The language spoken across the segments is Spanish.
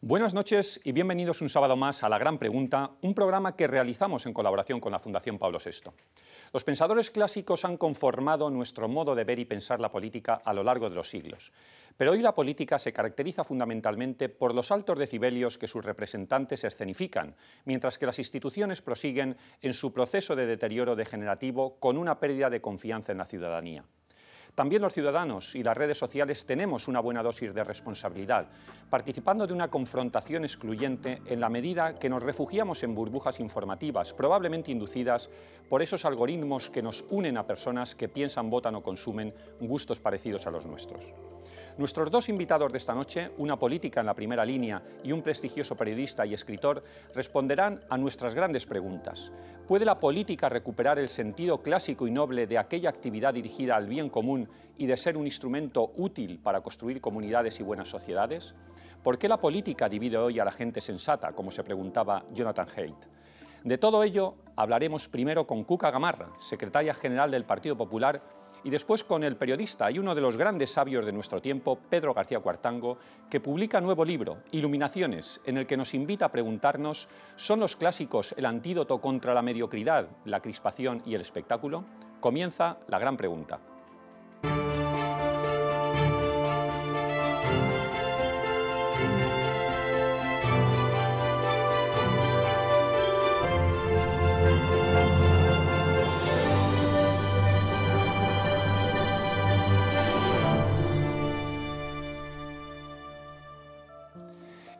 Buenas noches y bienvenidos un sábado más a La Gran Pregunta, un programa que realizamos en colaboración con la Fundación Pablo VI. Los pensadores clásicos han conformado nuestro modo de ver y pensar la política a lo largo de los siglos, pero hoy la política se caracteriza fundamentalmente por los altos decibelios que sus representantes escenifican, mientras que las instituciones prosiguen en su proceso de deterioro degenerativo con una pérdida de confianza en la ciudadanía. También los ciudadanos y las redes sociales tenemos una buena dosis de responsabilidad, participando de una confrontación excluyente en la medida que nos refugiamos en burbujas informativas, probablemente inducidas por esos algoritmos que nos unen a personas que piensan, votan o consumen gustos parecidos a los nuestros. Nuestros dos invitados de esta noche, una política en la primera línea y un prestigioso periodista y escritor, responderán a nuestras grandes preguntas. ¿Puede la política recuperar el sentido clásico y noble de aquella actividad dirigida al bien común y de ser un instrumento útil para construir comunidades y buenas sociedades? ¿Por qué la política divide hoy a la gente sensata, como se preguntaba Jonathan Haidt? De todo ello hablaremos primero con Cuca Gamarra, secretaria general del Partido Popular, y después con el periodista y uno de los grandes sabios de nuestro tiempo, Pedro García Cuartango, que publica nuevo libro, Iluminaciones, en el que nos invita a preguntarnos, ¿son los clásicos el antídoto contra la mediocridad, la crispación y el espectáculo? Comienza la gran pregunta.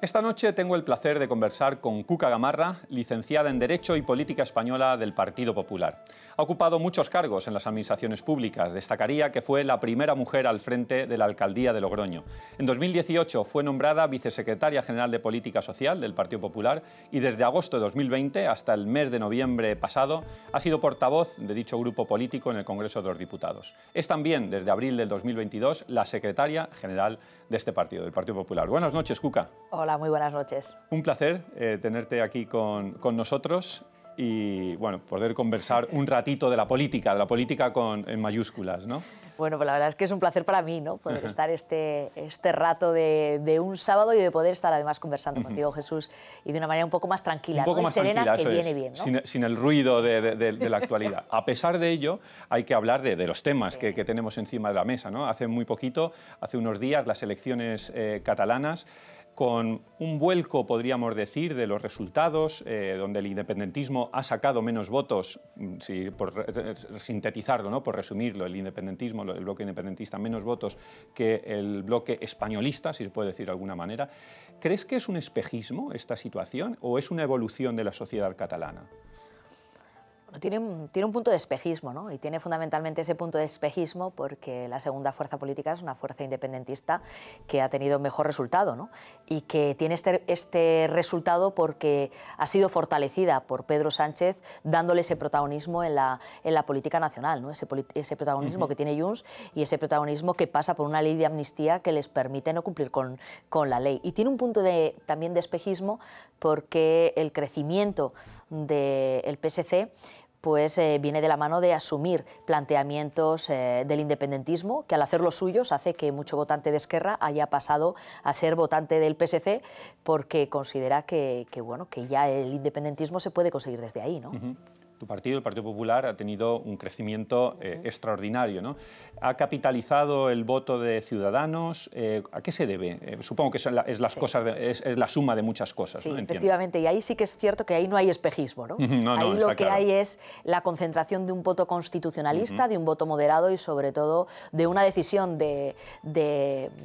Esta noche tengo el placer de conversar con Cuca Gamarra, licenciada en Derecho y Política Española del Partido Popular. Ha ocupado muchos cargos en las administraciones públicas. Destacaría que fue la primera mujer al frente de la Alcaldía de Logroño. En 2018 fue nombrada vicesecretaria general de Política Social del Partido Popular y desde agosto de 2020 hasta el mes de noviembre pasado ha sido portavoz de dicho grupo político en el Congreso de los Diputados. Es también desde abril del 2022 la secretaria general de este partido, del Partido Popular. Buenas noches, Cuca. Hola, muy buenas noches. Un placer eh, tenerte aquí con, nosotros y bueno, poder conversar un ratito de la política, de la política en mayúsculas, ¿no? Bueno, pues la verdad es que es un placer para mí, ¿no? Poder estar este, este rato de, un sábado y de poder estar además conversando contigo, Jesús, y de una manera un poco más tranquila, un poco más serena, que viene bien. Sin, el ruido de, la actualidad. A pesar de ello, hay que hablar de, los temas que, tenemos encima de la mesa, ¿no? Hace muy poquito, hace unos días, las elecciones eh, catalanas con un vuelco, podríamos decir, de los resultados, eh, donde el independentismo ha sacado menos votos, mm, por sintetizarlo, ¿no? por resumirlo, el independentismo, el bloque independentista, menos votos que el bloque españolista, si se puede decir de alguna manera. ¿Crees que es un espejismo esta situación o es una evolución de la sociedad catalana? tiene, un, punto de espejismo, ¿no? Y tiene fundamentalmente ese punto de espejismo porque la segunda fuerza política es una fuerza independentista que ha tenido mejor resultado, Y que tiene este, este, resultado porque ha sido fortalecida por Pedro Sánchez dándole ese protagonismo en la, en la política nacional, ¿no? Ese, protagonismo que tiene Junts y ese protagonismo que pasa por una ley de amnistía que les permite no cumplir con, la ley. Y tiene un punto de, también de espejismo porque el crecimiento del PSC pues eh, viene de la mano de asumir planteamientos eh, del independentismo, que al hacerlo suyos hace que mucho votante de Esquerra haya pasado a ser votante del PSC, porque considera que, bueno, que ya el independentismo se puede conseguir desde ahí. ¿no? tu partido, el Partido Popular, ha tenido un crecimiento eh, extraordinario. ¿no? ¿Ha capitalizado el voto de ciudadanos? Eh, ¿A qué se debe? Eh, supongo que es, las cosas es, la suma de muchas cosas. Sí, efectivamente, y ahí sí que es cierto que ahí no hay espejismo. ¿no? ahí lo que hay es la concentración de un voto constitucionalista, de un voto moderado y sobre todo de una decisión de,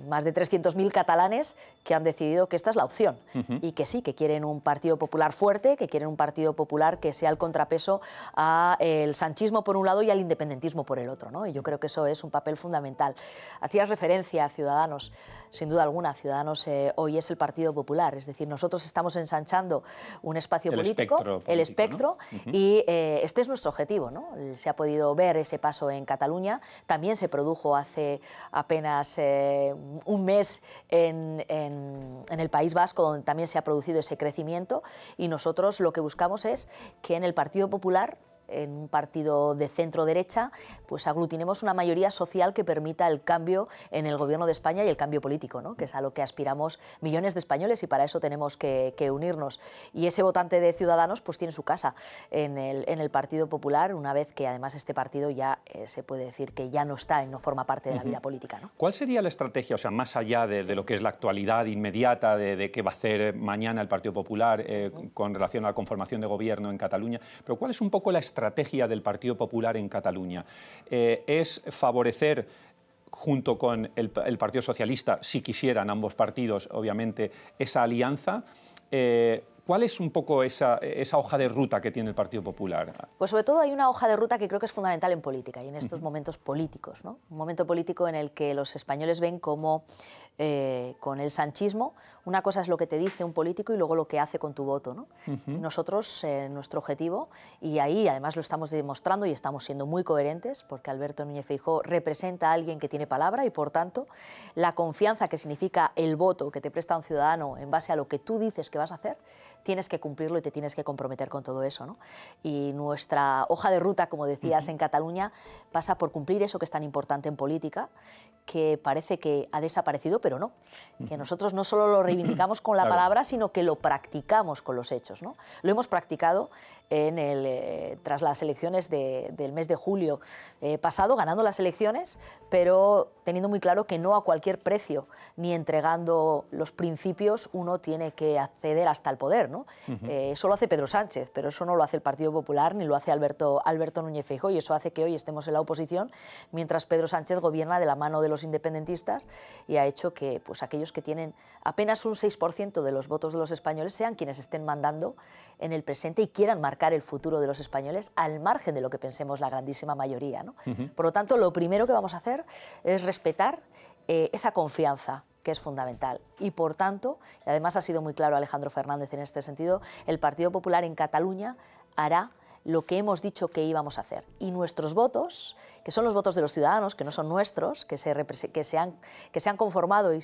más de 300.000 catalanes que han decidido que esta es la opción y que sí, que quieren un Partido Popular fuerte, que quieren un Partido Popular que sea el contrapeso a el sanchismo por un lado y al independentismo por el otro. ¿no? Y yo creo que eso es un papel fundamental. Hacías referencia a Ciudadanos, sin duda alguna, Ciudadanos eh, hoy es el Partido Popular, es decir, nosotros estamos ensanchando un espacio político, el espectro, y eh, este es nuestro objetivo. ¿no? Se ha podido ver ese paso en Cataluña, también se produjo hace apenas eh, un mes en, en el País Vasco, donde también se ha producido ese crecimiento, y nosotros lo que buscamos es que en el Partido Popular ular en un partido de centro-derecha, pues aglutinemos una mayoría social que permita el cambio en el gobierno de España y el cambio político, ¿no? que es a lo que aspiramos millones de españoles y para eso tenemos que, unirnos. Y ese votante de Ciudadanos pues tiene su casa en el, en el Partido Popular, una vez que además este partido ya eh, se puede decir que ya no está y no forma parte de la vida política. ¿Cuál sería la estrategia, o sea, más allá de, lo que es la actualidad inmediata, de, qué va a hacer mañana el Partido Popular eh, con relación a la conformación de gobierno en Cataluña, pero cuál es un poco la estrategia estrategia del Partido Popular en Cataluña. Eh, es favorecer junto con el, Partido Socialista, si quisieran ambos partidos, obviamente, esa alianza. Eh, ¿Cuál es un poco esa, hoja de ruta que tiene el Partido Popular? Pues sobre todo hay una hoja de ruta que creo que es fundamental en política y en estos momentos políticos. ¿no? Un momento político en el que los españoles ven como eh, con el sanchismo, una cosa es lo que te dice un político y luego lo que hace con tu voto. ¿no? Nosotros, eh, nuestro objetivo, y ahí además lo estamos demostrando y estamos siendo muy coherentes, porque Alberto Núñez Feijó representa a alguien que tiene palabra y, por tanto, la confianza que significa el voto que te presta un ciudadano en base a lo que tú dices que vas a hacer, tienes que cumplirlo y te tienes que comprometer con todo eso. ¿no? Y nuestra hoja de ruta, como decías, en Cataluña pasa por cumplir eso que es tan importante en política, que parece que ha desaparecido pero no. Que nosotros no solo lo reivindicamos con la palabra, sino que lo practicamos con los hechos. ¿no? Lo hemos practicado en el, eh, tras las elecciones del mes de julio eh, pasado, ganando las elecciones, pero teniendo muy claro que no a cualquier precio, ni entregando los principios, uno tiene que acceder hasta el poder. ¿no? Eh, eso lo hace Pedro Sánchez, pero eso no lo hace el Partido Popular ni lo hace Alberto, Alberto Núñez Feijóo, y eso hace que hoy estemos en la oposición, mientras Pedro Sánchez gobierna de la mano de los independentistas y ha hecho que pues, aquellos que tienen apenas un 6% de los votos de los españoles sean quienes estén mandando en el presente y quieran marcar el futuro de los españoles al margen de lo que pensemos la grandísima mayoría. Por lo tanto, lo primero que vamos a hacer es respetar eh, esa confianza que es fundamental. Y por tanto, y además ha sido muy claro Alejandro Fernández en este sentido, el Partido Popular en Cataluña hará lo que hemos dicho que íbamos a hacer. Y nuestros votos, que son los votos de los ciudadanos, que no son nuestros, que se, han, conformado y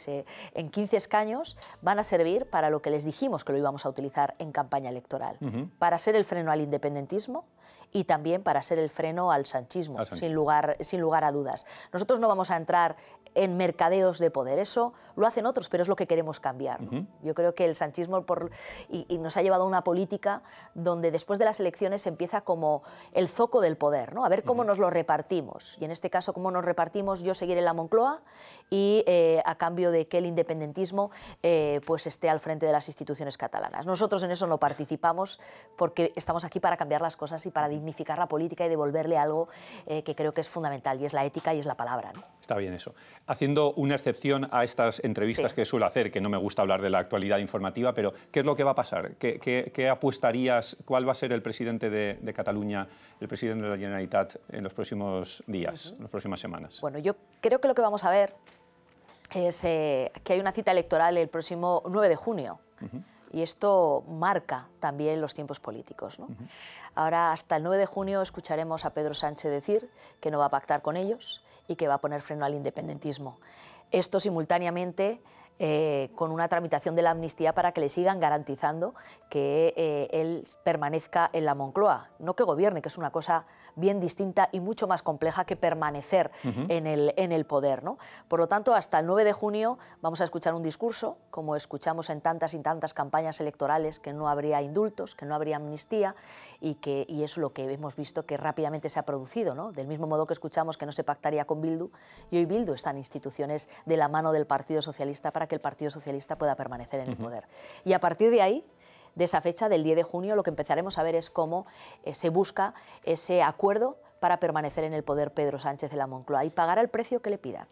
en 15 escaños, van a servir para lo que les dijimos que lo íbamos a utilizar en campaña electoral, para ser el freno al independentismo y también para ser el freno al sanchismo, Sin, lugar, sin lugar a dudas. Nosotros no vamos a entrar en mercadeos de poder. Eso lo hacen otros, pero es lo que queremos cambiar. Yo creo que el sanchismo por, y, nos ha llevado a una política donde después de las elecciones empieza como el zoco del poder, ¿no? a ver cómo nos lo repartimos. Y en este caso, cómo nos repartimos, yo seguiré en la Moncloa y eh, a cambio de que el independentismo eh, pues esté al frente de las instituciones catalanas. Nosotros en eso no participamos porque estamos aquí para cambiar las cosas y para dignificar la política y devolverle algo eh, que creo que es fundamental, y es la ética y es la palabra. ¿no? Está bien eso haciendo una excepción a estas entrevistas que suelo hacer, que no me gusta hablar de la actualidad informativa, pero ¿qué es lo que va a pasar? ¿Qué, apuestarías? ¿Cuál va a ser el presidente de, Cataluña, el presidente de la Generalitat en los próximos días, en las próximas semanas? Bueno, yo creo que lo que vamos a ver es eh, que hay una cita electoral el próximo 9 de junio. Y esto marca también los tiempos políticos. Ahora, hasta el 9 de junio, escucharemos a Pedro Sánchez decir que no va a pactar con ellos, y que va a poner freno al independentismo. Esto simultáneamente eh, con una tramitación de la amnistía para que le sigan garantizando que eh, él permanezca en la Moncloa, no que gobierne, que es una cosa bien distinta y mucho más compleja que permanecer en, el, en el poder. ¿no? Por lo tanto, hasta el 9 de junio vamos a escuchar un discurso, como escuchamos en tantas y tantas campañas electorales, que no habría indultos, que no habría amnistía y que es lo que hemos visto que rápidamente se ha producido, ¿no? del mismo modo que escuchamos que no se pactaría con Bildu y hoy Bildu está en instituciones de la mano del Partido Socialista para que el Partido Socialista pueda permanecer en el poder. Y a partir de ahí, de esa fecha, del 10 de junio, lo que empezaremos a ver es cómo eh, se busca ese acuerdo para permanecer en el poder Pedro Sánchez de la Moncloa y pagar el precio que le pida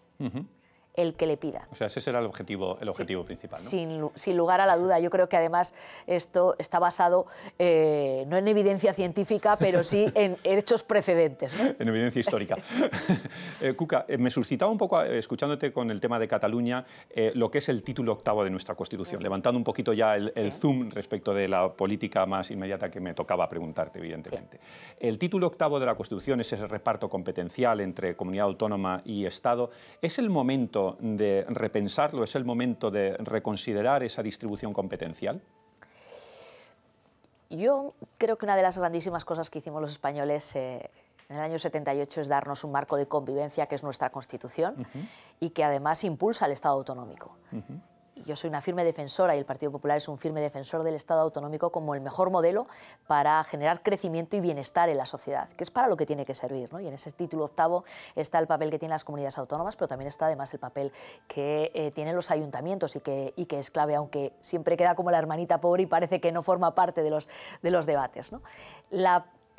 el que le pida. O sea, ese será el objetivo, el objetivo principal. ¿no? Sin, sin, lugar a la duda, yo creo que además esto está basado eh, no en evidencia científica, pero sí en hechos precedentes. ¿no? En evidencia histórica. Eh, Cuca, eh, me suscitaba un poco, escuchándote con el tema de Cataluña, lo que es el título octavo de nuestra Constitución, levantando un poquito ya el, zoom respecto de la política más inmediata que me tocaba preguntarte, evidentemente. El título octavo de la Constitución es ese reparto competencial entre comunidad autónoma y Estado. ¿Es el momento de repensarlo? ¿Es el momento de reconsiderar esa distribución competencial? Yo creo que una de las grandísimas cosas que hicimos los españoles eh, en el año 78 es darnos un marco de convivencia que es nuestra Constitución y que además impulsa el Estado autonómico yo soy una firme defensora y el Partido Popular es un firme defensor del Estado autonómico como el mejor modelo para generar crecimiento y bienestar en la sociedad, que es para lo que tiene que servir. ¿no? Y en ese título octavo está el papel que tienen las comunidades autónomas, pero también está además el papel que eh, tienen los ayuntamientos y que, que es clave, aunque siempre queda como la hermanita pobre y parece que no forma parte de los, de los debates.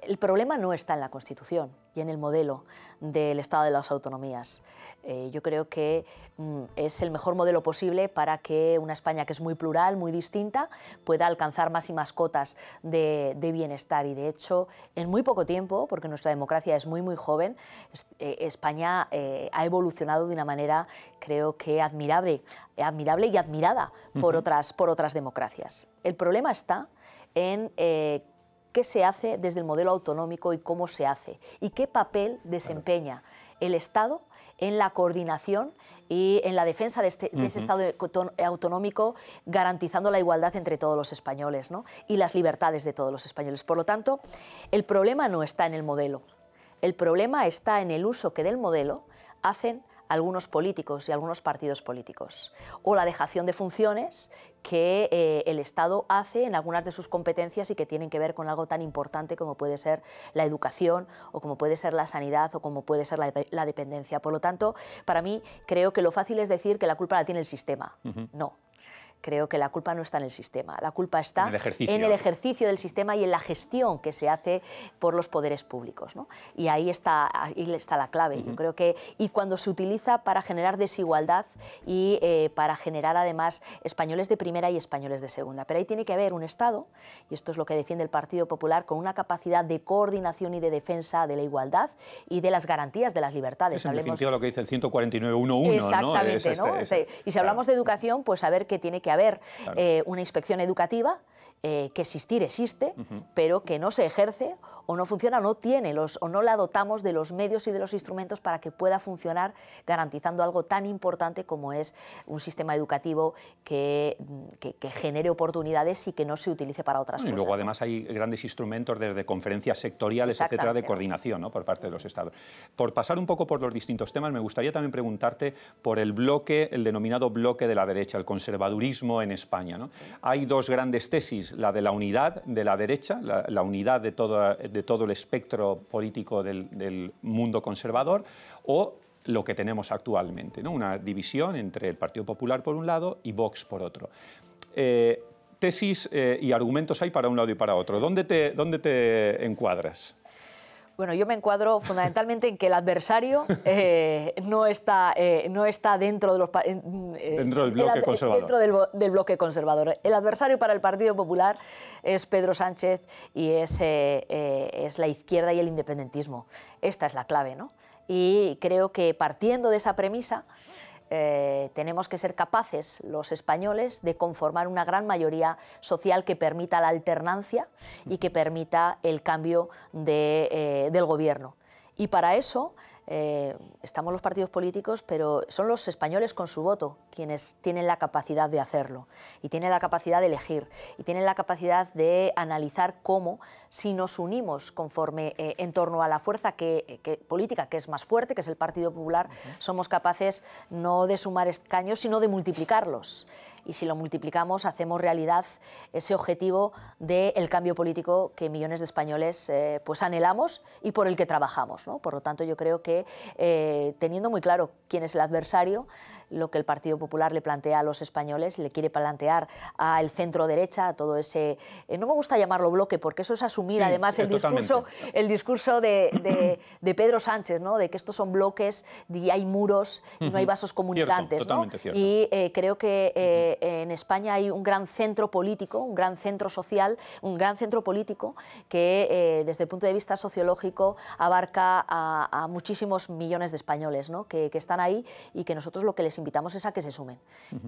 El problema no está en la Constitución y en el modelo del Estado de las Autonomías. Eh, yo creo que mm, es el mejor modelo posible para que una España que es muy plural, muy distinta, pueda alcanzar más y más cotas de, bienestar. Y de hecho, en muy poco tiempo, porque nuestra democracia es muy, muy joven, eh, España eh, ha evolucionado de una manera, creo que admirable, admirable y admirada por, otras, por otras democracias. El problema está en qué se hace desde el modelo autonómico y cómo se hace, y qué papel desempeña el Estado en la coordinación y en la defensa de, este, ese Estado autonómico, garantizando la igualdad entre todos los españoles y las libertades de todos los españoles. Por lo tanto, el problema no está en el modelo, el problema está en el uso que del modelo hacen algunos políticos y algunos partidos políticos, o la dejación de funciones que eh, el Estado hace en algunas de sus competencias y que tienen que ver con algo tan importante como puede ser la educación o como puede ser la sanidad o como puede ser la, dependencia. Por lo tanto, para mí creo que lo fácil es decir que la culpa la tiene el sistema. No, creo que la culpa no está en el sistema, la culpa está en el ejercicio, del sistema y en la gestión que se hace por los poderes públicos. ¿no? Y ahí está, ahí está la clave, yo creo que, y cuando se utiliza para generar desigualdad y eh, para generar además españoles de primera y españoles de segunda. Pero ahí tiene que haber un Estado, y esto es lo que defiende el Partido Popular, con una capacidad de coordinación y de defensa de la igualdad y de las garantías de las libertades. en definitiva lo que dice el 149.1.1, Exactamente, este, ¿no? Este, y si hablamos de educación, pues a ver que tiene que que haber eh, una inspección educativa eh, que existir existe, pero que no se ejerce o no funciona, no tiene los, o no la dotamos de los medios y de los instrumentos para que pueda funcionar, garantizando algo tan importante como es un sistema educativo que, mm, genere oportunidades y que no se utilice para otras cosas. Y luego además hay grandes instrumentos desde conferencias sectoriales, etcétera, de coordinación por parte de los estados. Por pasar un poco por los distintos temas, me gustaría también preguntarte por el bloque, el denominado bloque de la derecha, el conservadurismo en España. Hay dos grandes tesis la de la unidad de la derecha, la, unidad de todo, el espectro político del, mundo conservador, o lo que tenemos actualmente, ¿no? una división entre el Partido Popular por un lado y Vox por otro. Eh, tesis eh, y argumentos hay para un lado y para otro. ¿Dónde te, dónde te encuadras? Bueno, yo me encuadro fundamentalmente en que el adversario eh, no, está, eh, no está dentro de los del bloque conservador. El adversario para el Partido Popular es Pedro Sánchez y es, eh, es la izquierda y el independentismo. Esta es la clave, ¿no? Y creo que partiendo de esa premisa eh, tenemos que ser capaces los españoles de conformar una gran mayoría social que permita la alternancia y que permita el cambio eh, del gobierno. Y para eso eh, estamos los partidos políticos, pero son los españoles con su voto quienes tienen la capacidad de hacerlo, y tienen la capacidad de elegir, y tienen la capacidad de analizar cómo, si nos unimos conforme eh, en torno a la fuerza política que es más fuerte, que es el Partido Popular, somos capaces no de sumar escaños, sino de multiplicarlos y si lo multiplicamos hacemos realidad ese objetivo del cambio político que millones de españoles eh, pues anhelamos y por el que trabajamos. Por lo tanto, yo creo que eh, teniendo muy claro quién es el adversario, lo que el Partido Popular le plantea a los españoles, y le quiere plantear al centro derecha, a todo ese... Eh, no me gusta llamarlo bloque porque eso es asumir además eh, el discurso, el discurso de, de, Pedro Sánchez, ¿no? de que estos son bloques y hay muros y no hay vasos comunicantes. Y eh, creo que en España hay un gran centro político, un gran centro social, un gran centro político que desde el punto de vista sociológico abarca a, muchísimos millones de españoles que están ahí y que nosotros lo que les invitamos es a que se sumen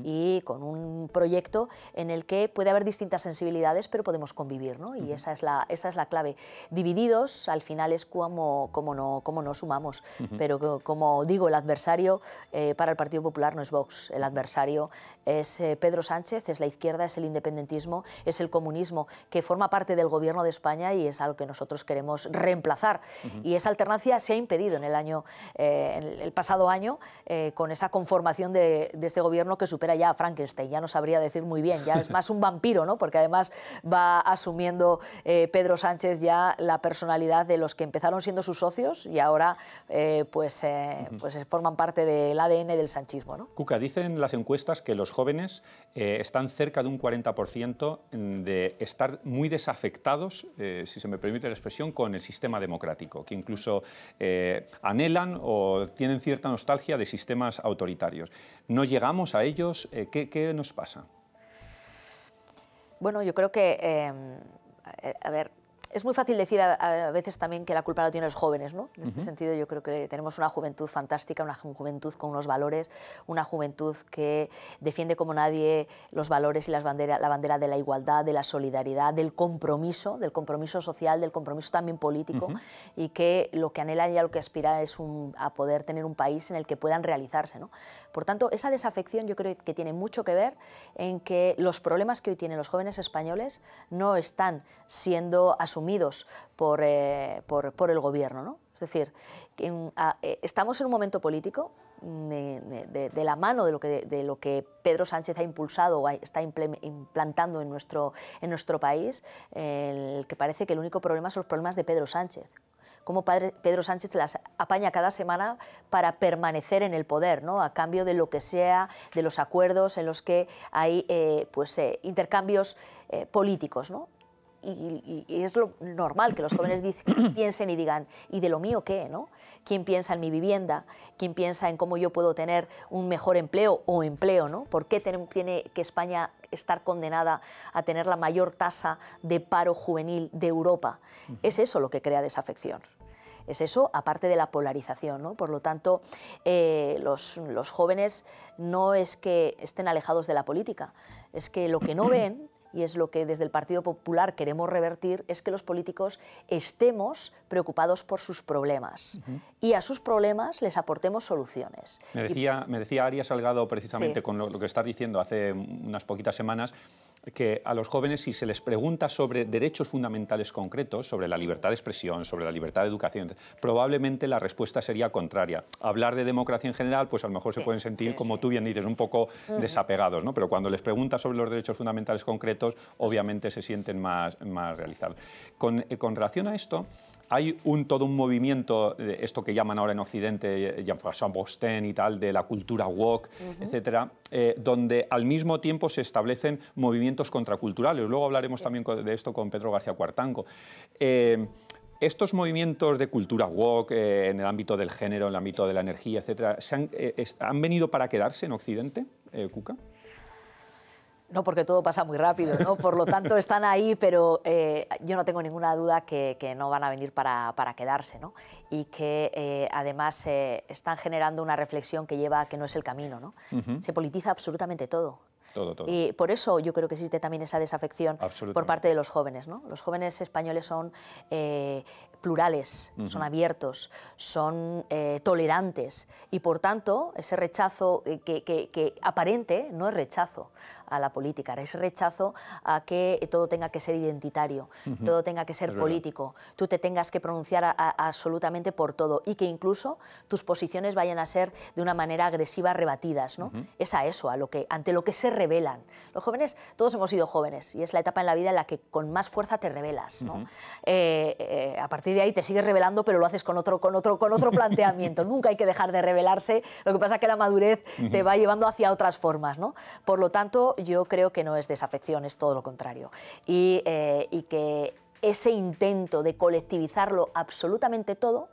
y con un proyecto en el que puede haber distintas sensibilidades, pero podemos convivir, ¿no? Y esa, es la, esa es la clave. Divididos, al final es como, como, no, como no sumamos, pero como digo, el adversario eh, para el Partido Popular no es Vox, el adversario es eh, Pedro Sánchez, es la izquierda, es el independentismo, es el comunismo, que forma parte del gobierno de España y es algo que nosotros queremos reemplazar. Y esa alternancia se ha impedido en el año, eh, en el pasado año, con esa conformación de, este gobierno que supera ya a Frankenstein, ya no sabría decir muy bien, ya es más un vampiro, ¿no? porque además va asumiendo eh, Pedro Sánchez ya la personalidad de los que empezaron siendo sus socios y ahora eh, pues, eh, pues forman parte del ADN del sanchismo. Cuca, dicen las encuestas que los jóvenes están cerca de un 40% de estar muy desafectados, si se me permite la expresión, con el sistema democrático, que incluso anhelan o tienen cierta nostalgia de sistemas autoritarios. ¿No llegamos a ellos? Eh, ¿Qué, nos pasa? Bueno, yo creo que, em, eh, a ver, es muy fácil decir a, veces también que la culpa la tienen los jóvenes, ¿no? En este sentido yo creo que tenemos una juventud fantástica, una juventud con unos valores, una juventud que defiende como nadie los valores y las la bandera de la igualdad, de la solidaridad, del compromiso, del compromiso social, del compromiso también político y que lo que anhelan y a lo que aspira es un, a poder tener un país en el que puedan realizarse, ¿no? Por tanto, esa desafección yo creo que tiene mucho que ver en que los problemas que hoy tienen los jóvenes españoles no están siendo asumidos asumidos eh, por, por, el gobierno. ¿no? Es decir, eh, estamos en un momento político mm, de, la mano de lo, que, de lo que Pedro Sánchez ha impulsado o está implantando en nuestro, en nuestro país, el que parece que el único problema son los problemas de Pedro Sánchez. Cómo Pedro Sánchez las apaña cada semana para permanecer en el poder, ¿no? a cambio de lo que sea, de los acuerdos en los que hay eh, pues, intercambios políticos. ¿no? y, es lo normal que los jóvenes piensen y digan, ¿y de lo mío qué? ¿no? ¿Quién piensa en mi vivienda? ¿Quién piensa en cómo yo puedo tener un mejor empleo o empleo? ¿no? ¿Por qué tiene que España estar condenada a tener la mayor tasa de paro juvenil de Europa? Es eso lo que crea desafección es eso, aparte de la polarización. Por lo tanto, eh, los, los, jóvenes no es que estén alejados de la política, es que lo que no ven y es lo que desde el Partido Popular queremos revertir, es que los políticos estemos preocupados por sus problemas y a sus problemas les aportemos soluciones. Me decía, Arias me decía Salgado precisamente con lo, que está diciendo hace unas poquitas semanas que a los jóvenes, si se les pregunta sobre derechos fundamentales concretos, sobre la libertad de expresión, sobre la libertad de educación, probablemente la respuesta sería contraria. Hablar de democracia en general, pues a lo mejor se pueden sentir, como tú bien dices, un poco desapegados, ¿no? Pero cuando les preguntas sobre los derechos fundamentales concretos, obviamente se sienten más, más realizables. Eh, con relación a esto, hay un, todo un movimiento, esto que llaman ahora en Occidente, Jean-François eh, Bostin y tal, de la cultura woke, etcétera, eh, donde al mismo tiempo se establecen movimientos contraculturales. Luego hablaremos también de esto con Pedro García Cuartanco. Eh, estos movimientos de cultura woke en el ámbito del género, en el ámbito de la energía, etcétera, han, han, venido para quedarse en Occidente, Cuca? No, porque todo pasa muy rápido, ¿no? Por lo tanto, están ahí, pero eh, yo no tengo ninguna duda que, que no van a venir para, quedarse, ¿no? Y que eh, además eh, están generando una reflexión que lleva a que no es el camino, ¿no? Se politiza absolutamente todo. Todo, todo. Y por eso yo creo que existe también esa desafección por parte de los jóvenes. ¿no? Los jóvenes españoles son plurales, son abiertos, son tolerantes y por tanto ese rechazo que, que, aparente no es rechazo a la política, ese rechazo a que todo tenga que ser identitario, todo tenga que ser político, tú te tengas que pronunciar absolutamente por todo y que incluso tus posiciones vayan a ser de una manera agresiva rebatidas. ¿no? Es a eso, a lo que, ante lo que se revelan, Los jóvenes, todos hemos sido jóvenes y es la etapa en la vida en la que con más fuerza te revelas, ¿no? Eh, eh, a partir de ahí te sigues revelando, pero lo haces con otro, con otro, con otro planteamiento. Nunca hay que dejar de revelarse. Lo que pasa es que la madurez te va llevando hacia otras formas. ¿no? Por lo tanto, yo creo que no es desafección, es todo lo contrario. Eh, y, que ese intento de colectivizarlo absolutamente todo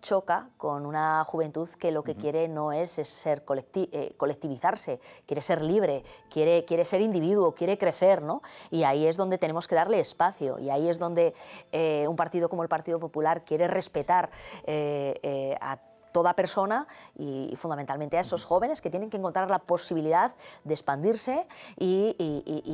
choca con una juventud que lo que quiere no es, ser eh, colectivizarse, quiere ser libre, quiere, quiere ser individuo, quiere crecer, ¿no? Y ahí es donde tenemos que darle espacio y ahí es donde eh, un partido como el Partido Popular quiere respetar a todos, toda persona y, fundamentalmente a esos jóvenes que tienen que encontrar la posibilidad de expandirse y,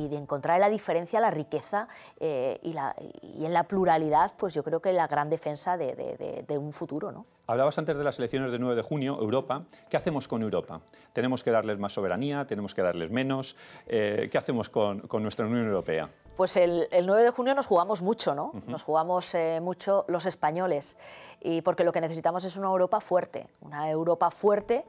de encontrar la diferencia, la riqueza eh, y, en la pluralidad, pues yo creo que la gran defensa de, un futuro. ¿no? Hablabas antes de las elecciones del 9 de junio, Europa. ¿Qué hacemos con Europa? ¿Tenemos que darles más soberanía? ¿Tenemos que darles menos? Eh, ¿Qué hacemos con nuestra Unión Europea? Pues el, 9 de junio nos jugamos mucho, ¿no? Nos jugamos eh, mucho los españoles, y porque lo que necesitamos es una Europa fuerte, una Europa fuerte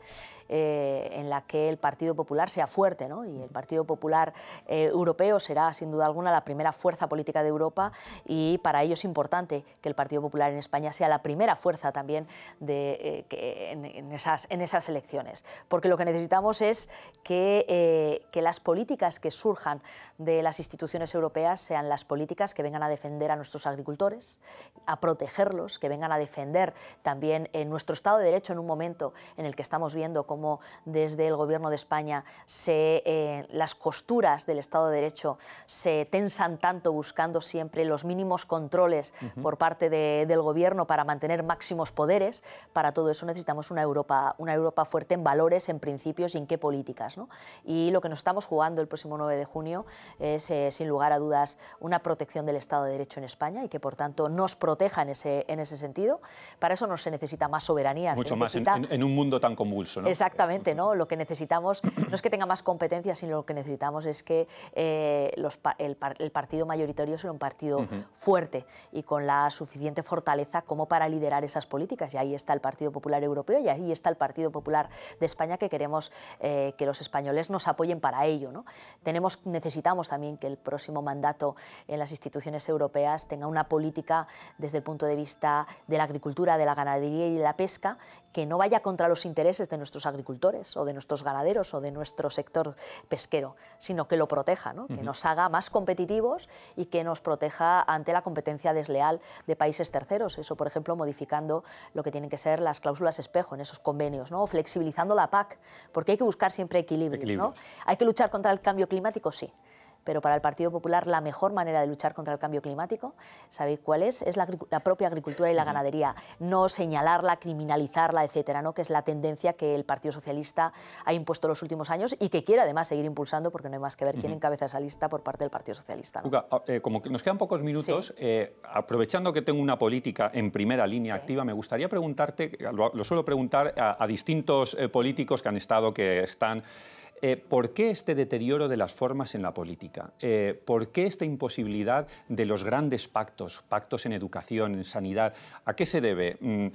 eh, en la que el Partido Popular sea fuerte, ¿no? y el Partido Popular eh, Europeo será sin duda alguna la primera fuerza política de Europa y para ello es importante que el Partido Popular en España sea la primera fuerza también de, eh, en, esas, en esas elecciones, porque lo que necesitamos es que, que las políticas que surjan de las instituciones europeas sean las políticas que vengan a defender a nuestros agricultores, a protegerlos, que vengan a defender también en nuestro Estado de Derecho en un momento en el que estamos viendo cómo como desde el Gobierno de España se, eh, las costuras del Estado de Derecho se tensan tanto buscando siempre los mínimos controles por parte del Gobierno para mantener máximos poderes. Para todo eso necesitamos una Europa, una Europa fuerte en valores, en principios y en qué políticas. Y lo que nos estamos jugando el próximo 9 de junio es, eh, sin lugar a dudas, una protección del Estado de Derecho en España y que, por tanto, nos proteja en ese, en ese sentido. Para eso no se necesita más soberanía. Mucho más en, un mundo tan convulso. ¿no? Exactamente, ¿no? Lo que necesitamos no es que tenga más competencias, sino lo que necesitamos es que eh, el, partido mayoritario sea un partido fuerte y con la suficiente fortaleza como para liderar esas políticas. Y ahí está el Partido Popular Europeo y ahí está el Partido Popular de España que queremos eh, que los españoles nos apoyen para ello. ¿no? Tenemos, necesitamos también que el próximo mandato en las instituciones europeas tenga una política desde el punto de vista de la agricultura, de la ganadería y de la pesca que no vaya contra los intereses de nuestros agricultores agricultores o de nuestros ganaderos o de nuestro sector pesquero, sino que lo proteja, que nos haga más competitivos y que nos proteja ante la competencia desleal de países terceros. Eso, por ejemplo, modificando lo que tienen que ser las cláusulas espejo en esos convenios, ¿no? o flexibilizando la PAC, porque hay que buscar siempre equilibrios. Equilibrio. ¿no? ¿Hay que luchar contra el cambio climático? Sí pero para el Partido Popular la mejor manera de luchar contra el cambio climático, ¿sabéis cuál es? Es la, propia agricultura y la ganadería, no señalarla, criminalizarla, etcétera, ¿no? que es la tendencia que el Partido Socialista ha impuesto los últimos años y que quiere además seguir impulsando, porque no hay más que ver quién encabeza esa lista por parte del Partido Socialista. Luca, ah, eh, como que nos quedan pocos minutos, eh, aprovechando que tengo una política en primera línea activa, me gustaría preguntarte, lo, suelo preguntar a, distintos eh, políticos que han estado, que están eh, ¿Por qué este deterioro de las formas en la política? Eh, ¿Por qué esta imposibilidad de los grandes pactos, pactos en educación, en sanidad? ¿A qué se debe? Mm,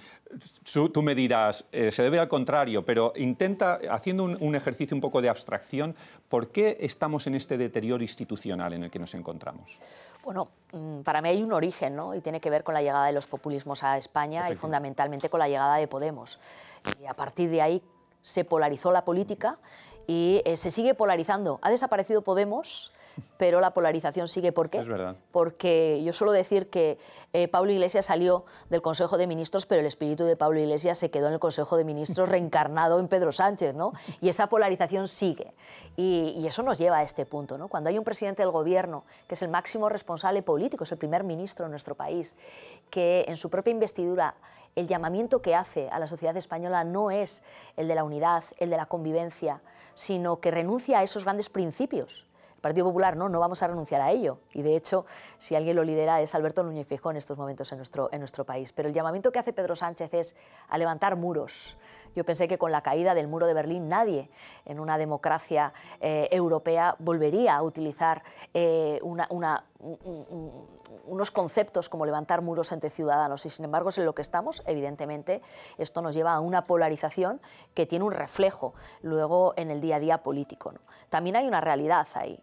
tú me dirás, eh, se debe al contrario, pero intenta, haciendo un, ejercicio un poco de abstracción, ¿por qué estamos en este deterioro institucional en el que nos encontramos? Bueno, mm, para mí hay un origen, ¿no? Y tiene que ver con la llegada de los populismos a España y fundamentalmente con la llegada de Podemos. Y a partir de ahí se polarizó la política y eh, se sigue polarizando. Ha desaparecido Podemos, pero la polarización sigue. ¿Por qué? Porque yo suelo decir que eh, Pablo Iglesias salió del Consejo de Ministros, pero el espíritu de Pablo Iglesias se quedó en el Consejo de Ministros reencarnado en Pedro Sánchez, Y esa polarización sigue. Y, eso nos lleva a este punto, Cuando hay un presidente del gobierno, que es el máximo responsable político, es el primer ministro de nuestro país, que en su propia investidura el llamamiento que hace a la sociedad española no es el de la unidad, el de la convivencia, sino que renuncia a esos grandes principios Partido Popular, no, no vamos a renunciar a ello. Y de hecho, si alguien lo lidera es Alberto Núñez en estos momentos en nuestro, en nuestro país. Pero el llamamiento que hace Pedro Sánchez es a levantar muros. Yo pensé que con la caída del muro de Berlín nadie en una democracia eh, europea volvería a utilizar eh, una, unos conceptos como levantar muros entre ciudadanos. Y sin embargo, es en lo que estamos, evidentemente, esto nos lleva a una polarización que tiene un reflejo luego en el día a día político. También hay una realidad ahí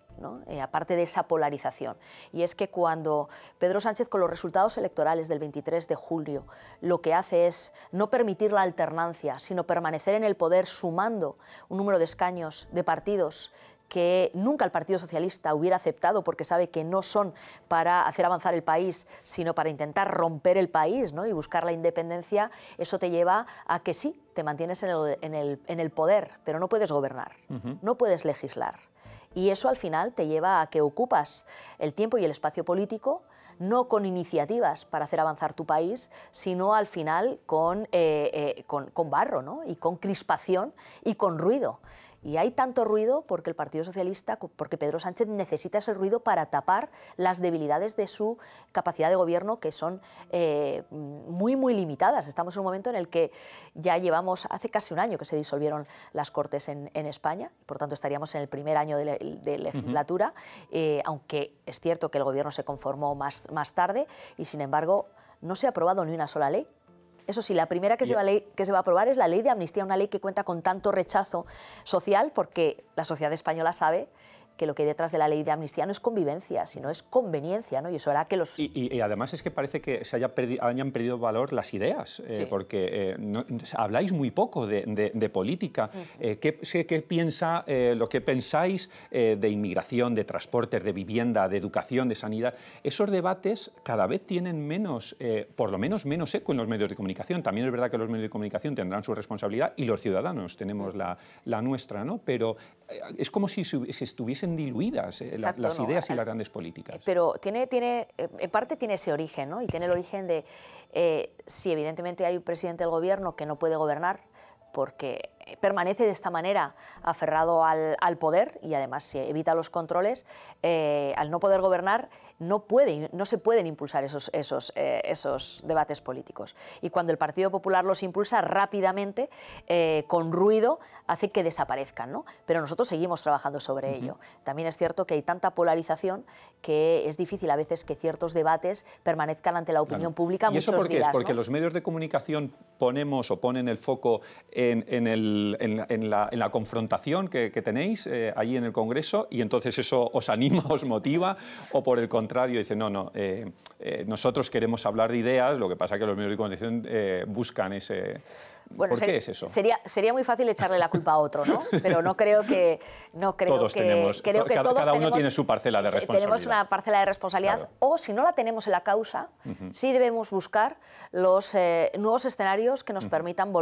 eh, aparte de esa polarización. Y es que cuando Pedro Sánchez, con los resultados electorales del 23 de julio, lo que hace es no permitir la alternancia, sino permanecer en el poder sumando un número de escaños de partidos que nunca el Partido Socialista hubiera aceptado porque sabe que no son para hacer avanzar el país, sino para intentar romper el país y buscar la independencia, eso te lleva a que sí, te mantienes en el, poder, pero no puedes gobernar, no puedes legislar. Y eso al final te lleva a que ocupas el tiempo y el espacio político no con iniciativas para hacer avanzar tu país, sino al final con, eh, eh, con, barro y con crispación y con ruido. Y hay tanto ruido porque el Partido Socialista, porque Pedro Sánchez necesita ese ruido para tapar las debilidades de su capacidad de gobierno, que son eh, muy, muy limitadas. Estamos en un momento en el que ya llevamos, hace casi un año que se disolvieron las Cortes en, España España, por tanto estaríamos en el primer año de, legislatura, eh, aunque es cierto que el gobierno se conformó más, más tarde y, sin embargo, no se ha aprobado ni una sola ley eso sí, la primera que, se va a que se va a aprobar es la ley de amnistía, una ley que cuenta con tanto rechazo social porque la sociedad española sabe que lo que hay detrás de la ley de amnistía no es convivencia, sino es conveniencia, ¿no? Y eso hará que los... Y, además es que parece que se haya hayan perdido valor las ideas, eh, porque eh, habláis muy poco de, política. Eh, ¿qué, ¿qué, piensa, lo que pensáis de inmigración, de transportes, de vivienda, de educación, de sanidad? Esos debates cada vez tienen menos, por lo menos menos eco en los medios de comunicación. También es verdad que los medios de comunicación tendrán su responsabilidad y los ciudadanos tenemos la, nuestra, ¿no? Pero es como si estuviesen diluidas eh, las ideas y las grandes políticas. Pero tiene, tiene, eh, en parte tiene ese origen, ¿no? Y tiene el origen de eh, si evidentemente hay un presidente del gobierno que no puede gobernar porque permanece de esta manera aferrado al, poder y además se evita los controles, eh, al no poder gobernar no, puede, no se pueden impulsar esos, esos, eh, esos debates políticos. Y cuando el Partido Popular los impulsa rápidamente, eh, con ruido, hace que desaparezcan. Pero nosotros seguimos trabajando sobre ello. También es cierto que hay tanta polarización que es difícil a veces que ciertos debates permanezcan ante la opinión pública. ¿Y eso por qué? es porque los medios de comunicación ponemos o ponen el foco en el en, la, confrontación que, tenéis ahí eh, allí en el Congreso y entonces eso os anima, os motiva o por el contrario dice, no, no, eh, eh, nosotros queremos hablar de ideas, lo que pasa es que los medios de comunicación buscan ese eso? Sería, sería muy fácil echarle la culpa a otro, ¿no? Pero no creo que... No creo todos tenemos, creo que cada, uno tiene su parcela de eh, responsabilidad. Tenemos una parcela de responsabilidad o si no la tenemos en la causa, sí debemos buscar los eh, nuevos escenarios que nos permitan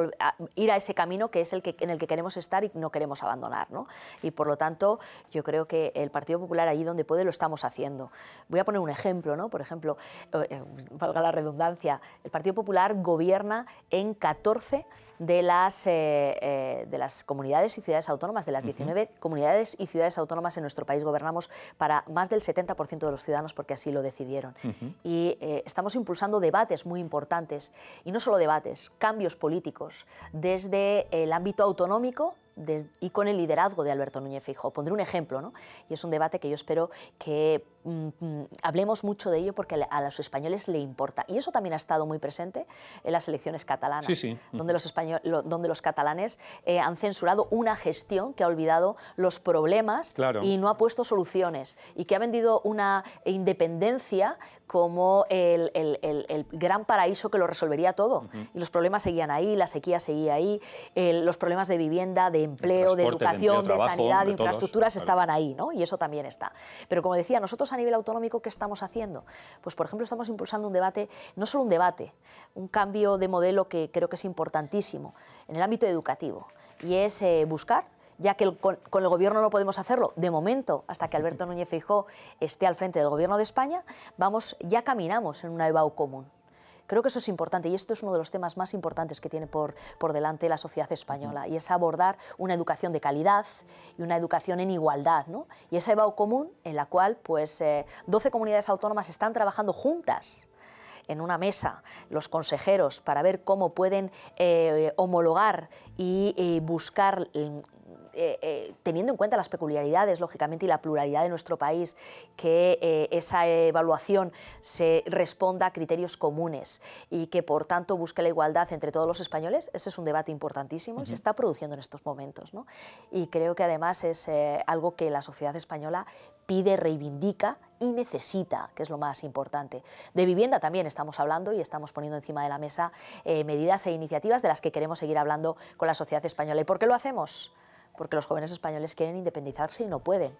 ir a ese camino que es el que, en el que queremos estar y no queremos abandonar, Y por lo tanto, yo creo que el Partido Popular allí donde puede lo estamos haciendo. Voy a poner un ejemplo, ¿no? Por ejemplo, eh, valga la redundancia, el Partido Popular gobierna en 14 de las, eh, eh, de las comunidades y ciudades autónomas, de las 19 comunidades y ciudades autónomas en nuestro país gobernamos para más del 70% de los ciudadanos porque así lo decidieron. Y eh, estamos impulsando debates muy importantes, y no solo debates, cambios políticos, desde el ámbito autonómico y con el liderazgo de Alberto Núñez Fijo... Pondré un ejemplo, ¿no? Y es un debate que yo espero que mm, mm, hablemos mucho de ello porque a los españoles le importa. Y eso también ha estado muy presente en las elecciones catalanas, Donde, los donde los catalanes eh, han censurado una gestión que ha olvidado los problemas y no ha puesto soluciones y que ha vendido una independencia como el, gran paraíso que lo resolvería todo. Y los problemas seguían ahí, la sequía seguía ahí, los problemas de vivienda, de empleo, de educación, de, sanidad, de, infraestructuras estaban ahí, ¿no? Y eso también está. Pero como decía, nosotros a nivel autonómico, ¿qué estamos haciendo? Pues, por ejemplo, estamos impulsando un debate, no solo un debate, un cambio de modelo que creo que es importantísimo en el ámbito educativo. Y es eh, buscar ya que con, el Gobierno no podemos hacerlo, de momento, hasta que Alberto Núñez Feijóo esté al frente del Gobierno de España, vamos, ya caminamos en una EBAU común. Creo que eso es importante y esto es uno de los temas más importantes que tiene por, por delante la sociedad española y es abordar una educación de calidad y una educación en igualdad. ¿no? Y esa EBAU común en la cual pues, 12 eh, comunidades autónomas están trabajando juntas en una mesa los consejeros para ver cómo pueden eh, homologar y, y buscar mm, eh, eh, teniendo en cuenta las peculiaridades, lógicamente, y la pluralidad de nuestro país, que eh, esa evaluación se responda a criterios comunes y que, por tanto, busque la igualdad entre todos los españoles, ese es un debate importantísimo y se está produciendo en estos momentos. Y creo que, además, es algo que la sociedad española pide, reivindica y necesita, que es lo más importante. De vivienda también estamos hablando y estamos poniendo encima de la mesa medidas e iniciativas de las que queremos seguir hablando con la sociedad española. ¿Y por qué lo hacemos? porque los jóvenes españoles quieren independizarse y no pueden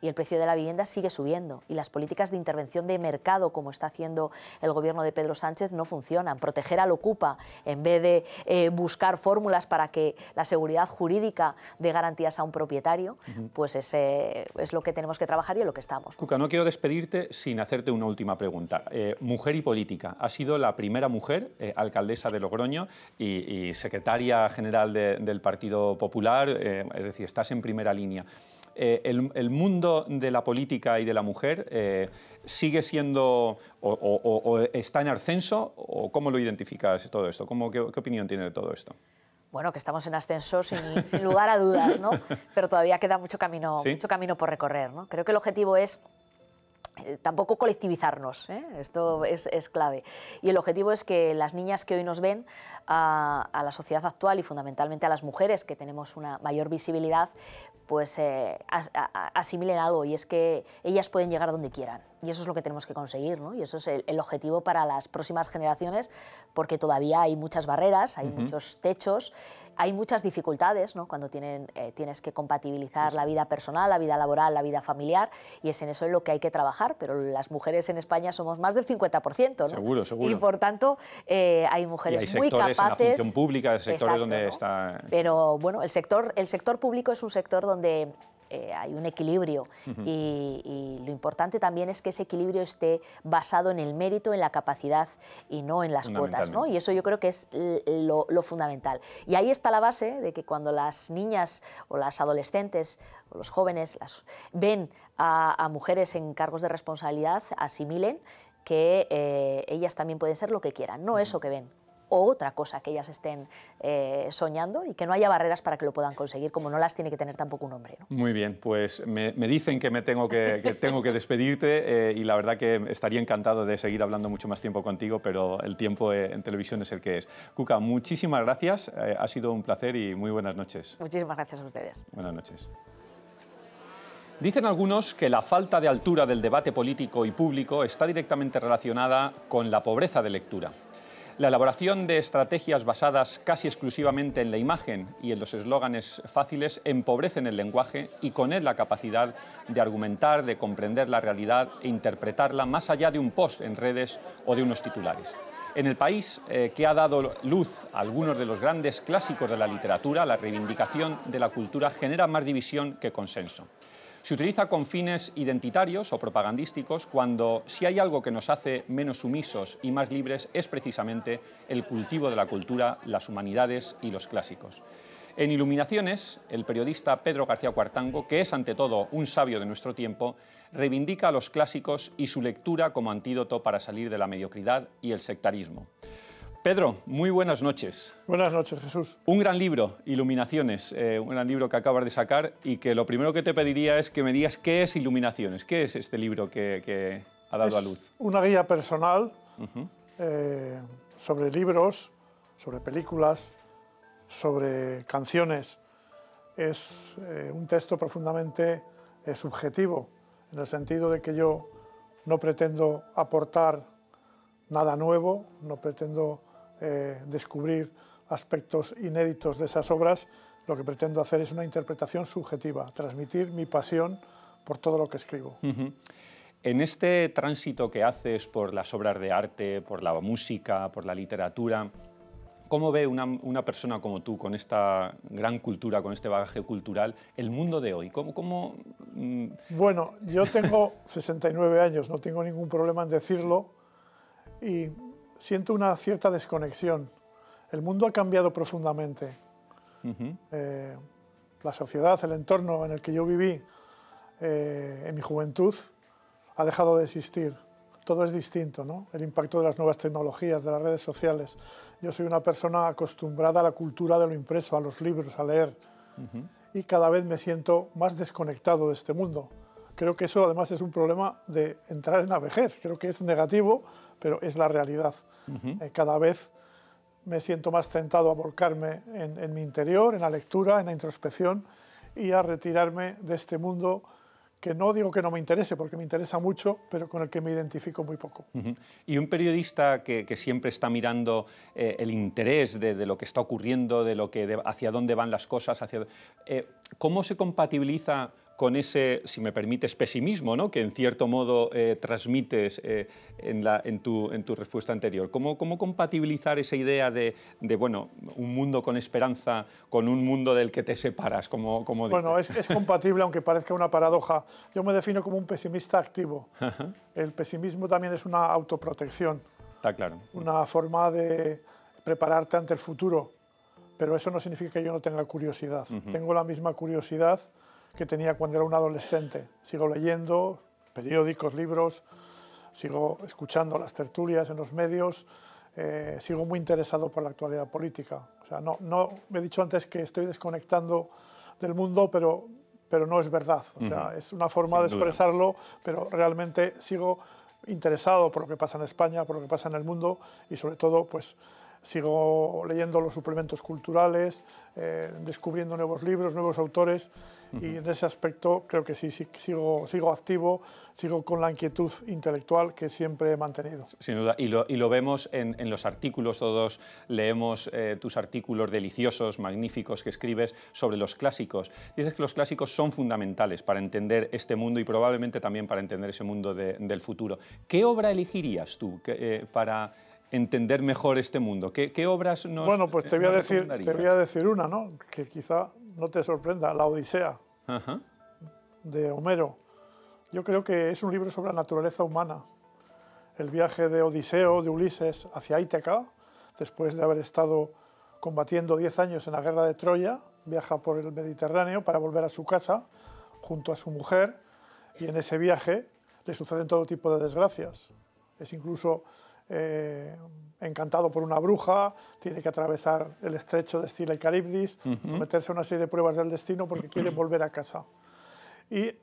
y el precio de la vivienda sigue subiendo y las políticas de intervención de mercado, como está haciendo el gobierno de Pedro Sánchez, no funcionan. Proteger al ocupa en vez de eh, buscar fórmulas para que la seguridad jurídica dé garantías a un propietario, pues es lo que tenemos que trabajar y en lo que estamos. Cuca, no quiero despedirte sin hacerte una última pregunta. Eh, mujer y política. Ha sido la primera mujer eh, alcaldesa de Logroño y, secretaria general del Partido Popular, es decir, estás en primera línea. Eh, el, mundo de la política y de la mujer eh, sigue siendo o, está en ascenso o cómo lo identificas todo esto? ¿Cómo, qué, opinión tiene de todo esto? Bueno, que estamos en ascenso sin, lugar a dudas, ¿no? Pero todavía queda mucho camino, mucho camino por recorrer, ¿no? Creo que el objetivo es eh, tampoco colectivizarnos, ¿eh? esto es, clave. Y el objetivo es que las niñas que hoy nos ven a, la sociedad actual y fundamentalmente a las mujeres que tenemos una mayor visibilidad, pues eh, asimilen algo y es que ellas pueden llegar donde quieran. Y eso es lo que tenemos que conseguir, Y eso es el, objetivo para las próximas generaciones, porque todavía hay muchas barreras, hay muchos techos hay muchas dificultades ¿no? cuando tienen, eh, tienes que compatibilizar la vida personal, la vida laboral, la vida familiar, y es en eso en lo que hay que trabajar, pero las mujeres en España somos más del 50%. ¿no? Seguro, seguro. Y por tanto, eh, hay mujeres muy capaces. En la función pública, sectores donde está. Pero bueno, el sector, el sector público es un sector donde eh, hay un equilibrio y, lo importante también es que ese equilibrio esté basado en el mérito, en la capacidad y no en las cuotas. ¿no? Y eso yo creo que es lo, fundamental. Y ahí está la base de que cuando las niñas o las adolescentes o los jóvenes ven a, mujeres en cargos de responsabilidad, asimilen que eh, ellas también pueden ser lo que quieran, no eso que ven, o otra cosa que ellas estén eh, soñando y que no haya barreras para que lo puedan conseguir, como no las tiene que tener tampoco un hombre. Muy bien, pues me, dicen que me tengo que, tengo que despedirte eh, y la verdad que estaría encantado de seguir hablando mucho más tiempo contigo, pero el tiempo eh, en televisión es el que es. Cuca, muchísimas gracias, ha sido un placer y muy buenas noches. Muchísimas gracias a ustedes. Buenas noches. Dicen algunos que la falta de altura del debate político y público está directamente relacionada con la pobreza de lectura. La elaboración de estrategias basadas casi exclusivamente en la imagen y en los eslóganes fáciles empobrecen el lenguaje y con él la capacidad de argumentar, de comprender la realidad e interpretarla más allá de un post en redes o de unos titulares. En el país eh, que ha dado luz a algunos de los grandes clásicos de la literatura, la reivindicación de la cultura genera más división que consenso. Se utiliza con fines identitarios o propagandísticos cuando si hay algo que nos hace menos sumisos y más libres es precisamente el cultivo de la cultura, las humanidades y los clásicos. En Iluminaciones, el periodista Pedro García Cuartango, que es ante todo un sabio de nuestro tiempo, reivindica a los clásicos y su lectura como antídoto para salir de la mediocridad y el sectarismo. Pedro, muy buenas noches. Buenas noches, Jesús. Un gran libro, Iluminaciones, eh, un gran libro que acabas de sacar y que lo primero que te pediría es que me digas qué es Iluminaciones, qué es este libro que, ha dado a luz. Una guía personal eh, sobre libros, sobre películas, sobre canciones. Es eh, un texto profundamente subjetivo, en el sentido de que yo no pretendo aportar nada nuevo, no pretendo eh, descubrir aspectos inéditos de esas obras, lo que pretendo hacer es una interpretación subjetiva, transmitir mi pasión por todo lo que escribo. En este tránsito que haces por las obras de arte, por la música, por la literatura, ¿cómo ve una, persona como tú, con esta gran cultura, con este bagaje cultural, el mundo de hoy? ¿Cómo, mm? Bueno, yo tengo 69 años, no tengo ningún problema en decirlo, y siento una cierta desconexión. El mundo ha cambiado profundamente. Eh, la sociedad, el entorno en el que yo viví eh, en mi juventud ha dejado de existir. Todo es distinto, El impacto de las nuevas tecnologías, de las redes sociales. Yo soy una persona acostumbrada a la cultura de lo impreso, a los libros, a leer. Y cada vez me siento más desconectado de este mundo. Creo que eso además es un problema de entrar en la vejez, creo que es negativo, pero es la realidad. Eh, cada vez me siento más tentado a volcarme en, mi interior, en la lectura, en la introspección y a retirarme de este mundo que no digo que no me interese, porque me interesa mucho, pero con el que me identifico muy poco. Y un periodista que, siempre está mirando eh, el interés de, lo que está ocurriendo, de lo que, hacia dónde van las cosas, hacia, eh, ¿cómo se compatibiliza con ese, si me permites, pesimismo ¿no? que en cierto modo eh, transmites eh, en, tu, respuesta anterior? ¿Cómo, compatibilizar esa idea de, bueno, un mundo con esperanza con un mundo del que te separas? Como, bueno, es, compatible, aunque parezca una paradoja. Yo me defino como un pesimista activo. El pesimismo también es una autoprotección. Está claro. Una forma de prepararte ante el futuro. Pero eso no significa que yo no tenga curiosidad. Tengo la misma curiosidad que tenía cuando era un adolescente. Sigo leyendo periódicos, libros, sigo escuchando las tertulias en los medios, eh, sigo muy interesado por la actualidad política. O sea, no, no, me he dicho antes que estoy desconectando del mundo, pero, pero no es verdad. O sea, es una forma de expresarlo, pero realmente sigo interesado por lo que pasa en España, por lo que pasa en el mundo y sobre todo, pues, sigo leyendo los suplementos culturales, eh, descubriendo nuevos libros, nuevos autores, y en ese aspecto creo que sí, sigo, sigo, activo, sigo con la inquietud intelectual que siempre he mantenido. Sin duda, y lo, y lo vemos en, en, los artículos, todos leemos eh, tus artículos deliciosos, magníficos que escribes sobre los clásicos. Dices que los clásicos son fundamentales para entender este mundo y probablemente también para entender ese mundo del futuro. ¿Qué obra elegirías tú eh, para entender mejor este mundo? ¿Qué, obras nos Bueno, pues te voy, a decir, te voy a decir una, ¿no? Que quizá no te sorprenda, La Odisea, de Homero. Yo creo que es un libro sobre la naturaleza humana. El viaje de Odiseo, de Ulises, hacia Ítaca, después de haber estado combatiendo 10 años en la guerra de Troya, viaja por el Mediterráneo para volver a su casa junto a su mujer y en ese viaje le suceden todo tipo de desgracias. Es incluso eh, encantado por una bruja, tiene que atravesar el estrecho de Stila y Caribdis, a una serie de pruebas del destino porque quiere volver a casa. Y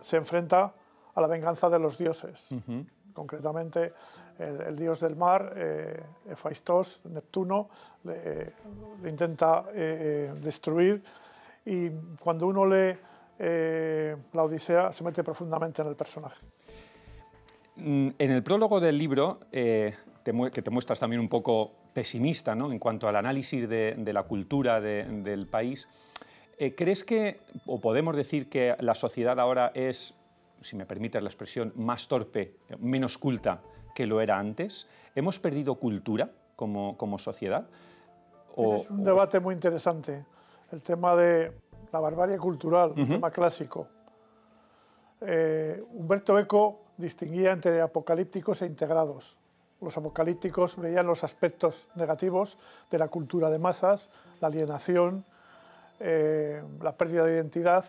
se enfrenta a la venganza de los dioses. Concretamente, el, dios del mar, eh, Neptuno, le, eh, intenta eh, destruir. Y cuando uno lee la Odisea, se mete profundamente en el personaje. Mm, en el prólogo del libro, eh, que te muestras también un poco pesimista ¿no? en cuanto al análisis de, la cultura del país, eh, ¿crees que, o podemos decir que la sociedad ahora es, si me permites la expresión, más torpe, menos culta que lo era antes? ¿Hemos perdido cultura como, como sociedad? es un debate muy interesante, el tema de la barbarie cultural, un tema clásico. Eh, Humberto Eco distinguía entre apocalípticos e integrados. Los apocalípticos veían los aspectos negativos de la cultura de masas, la alienación, eh, la pérdida de identidad.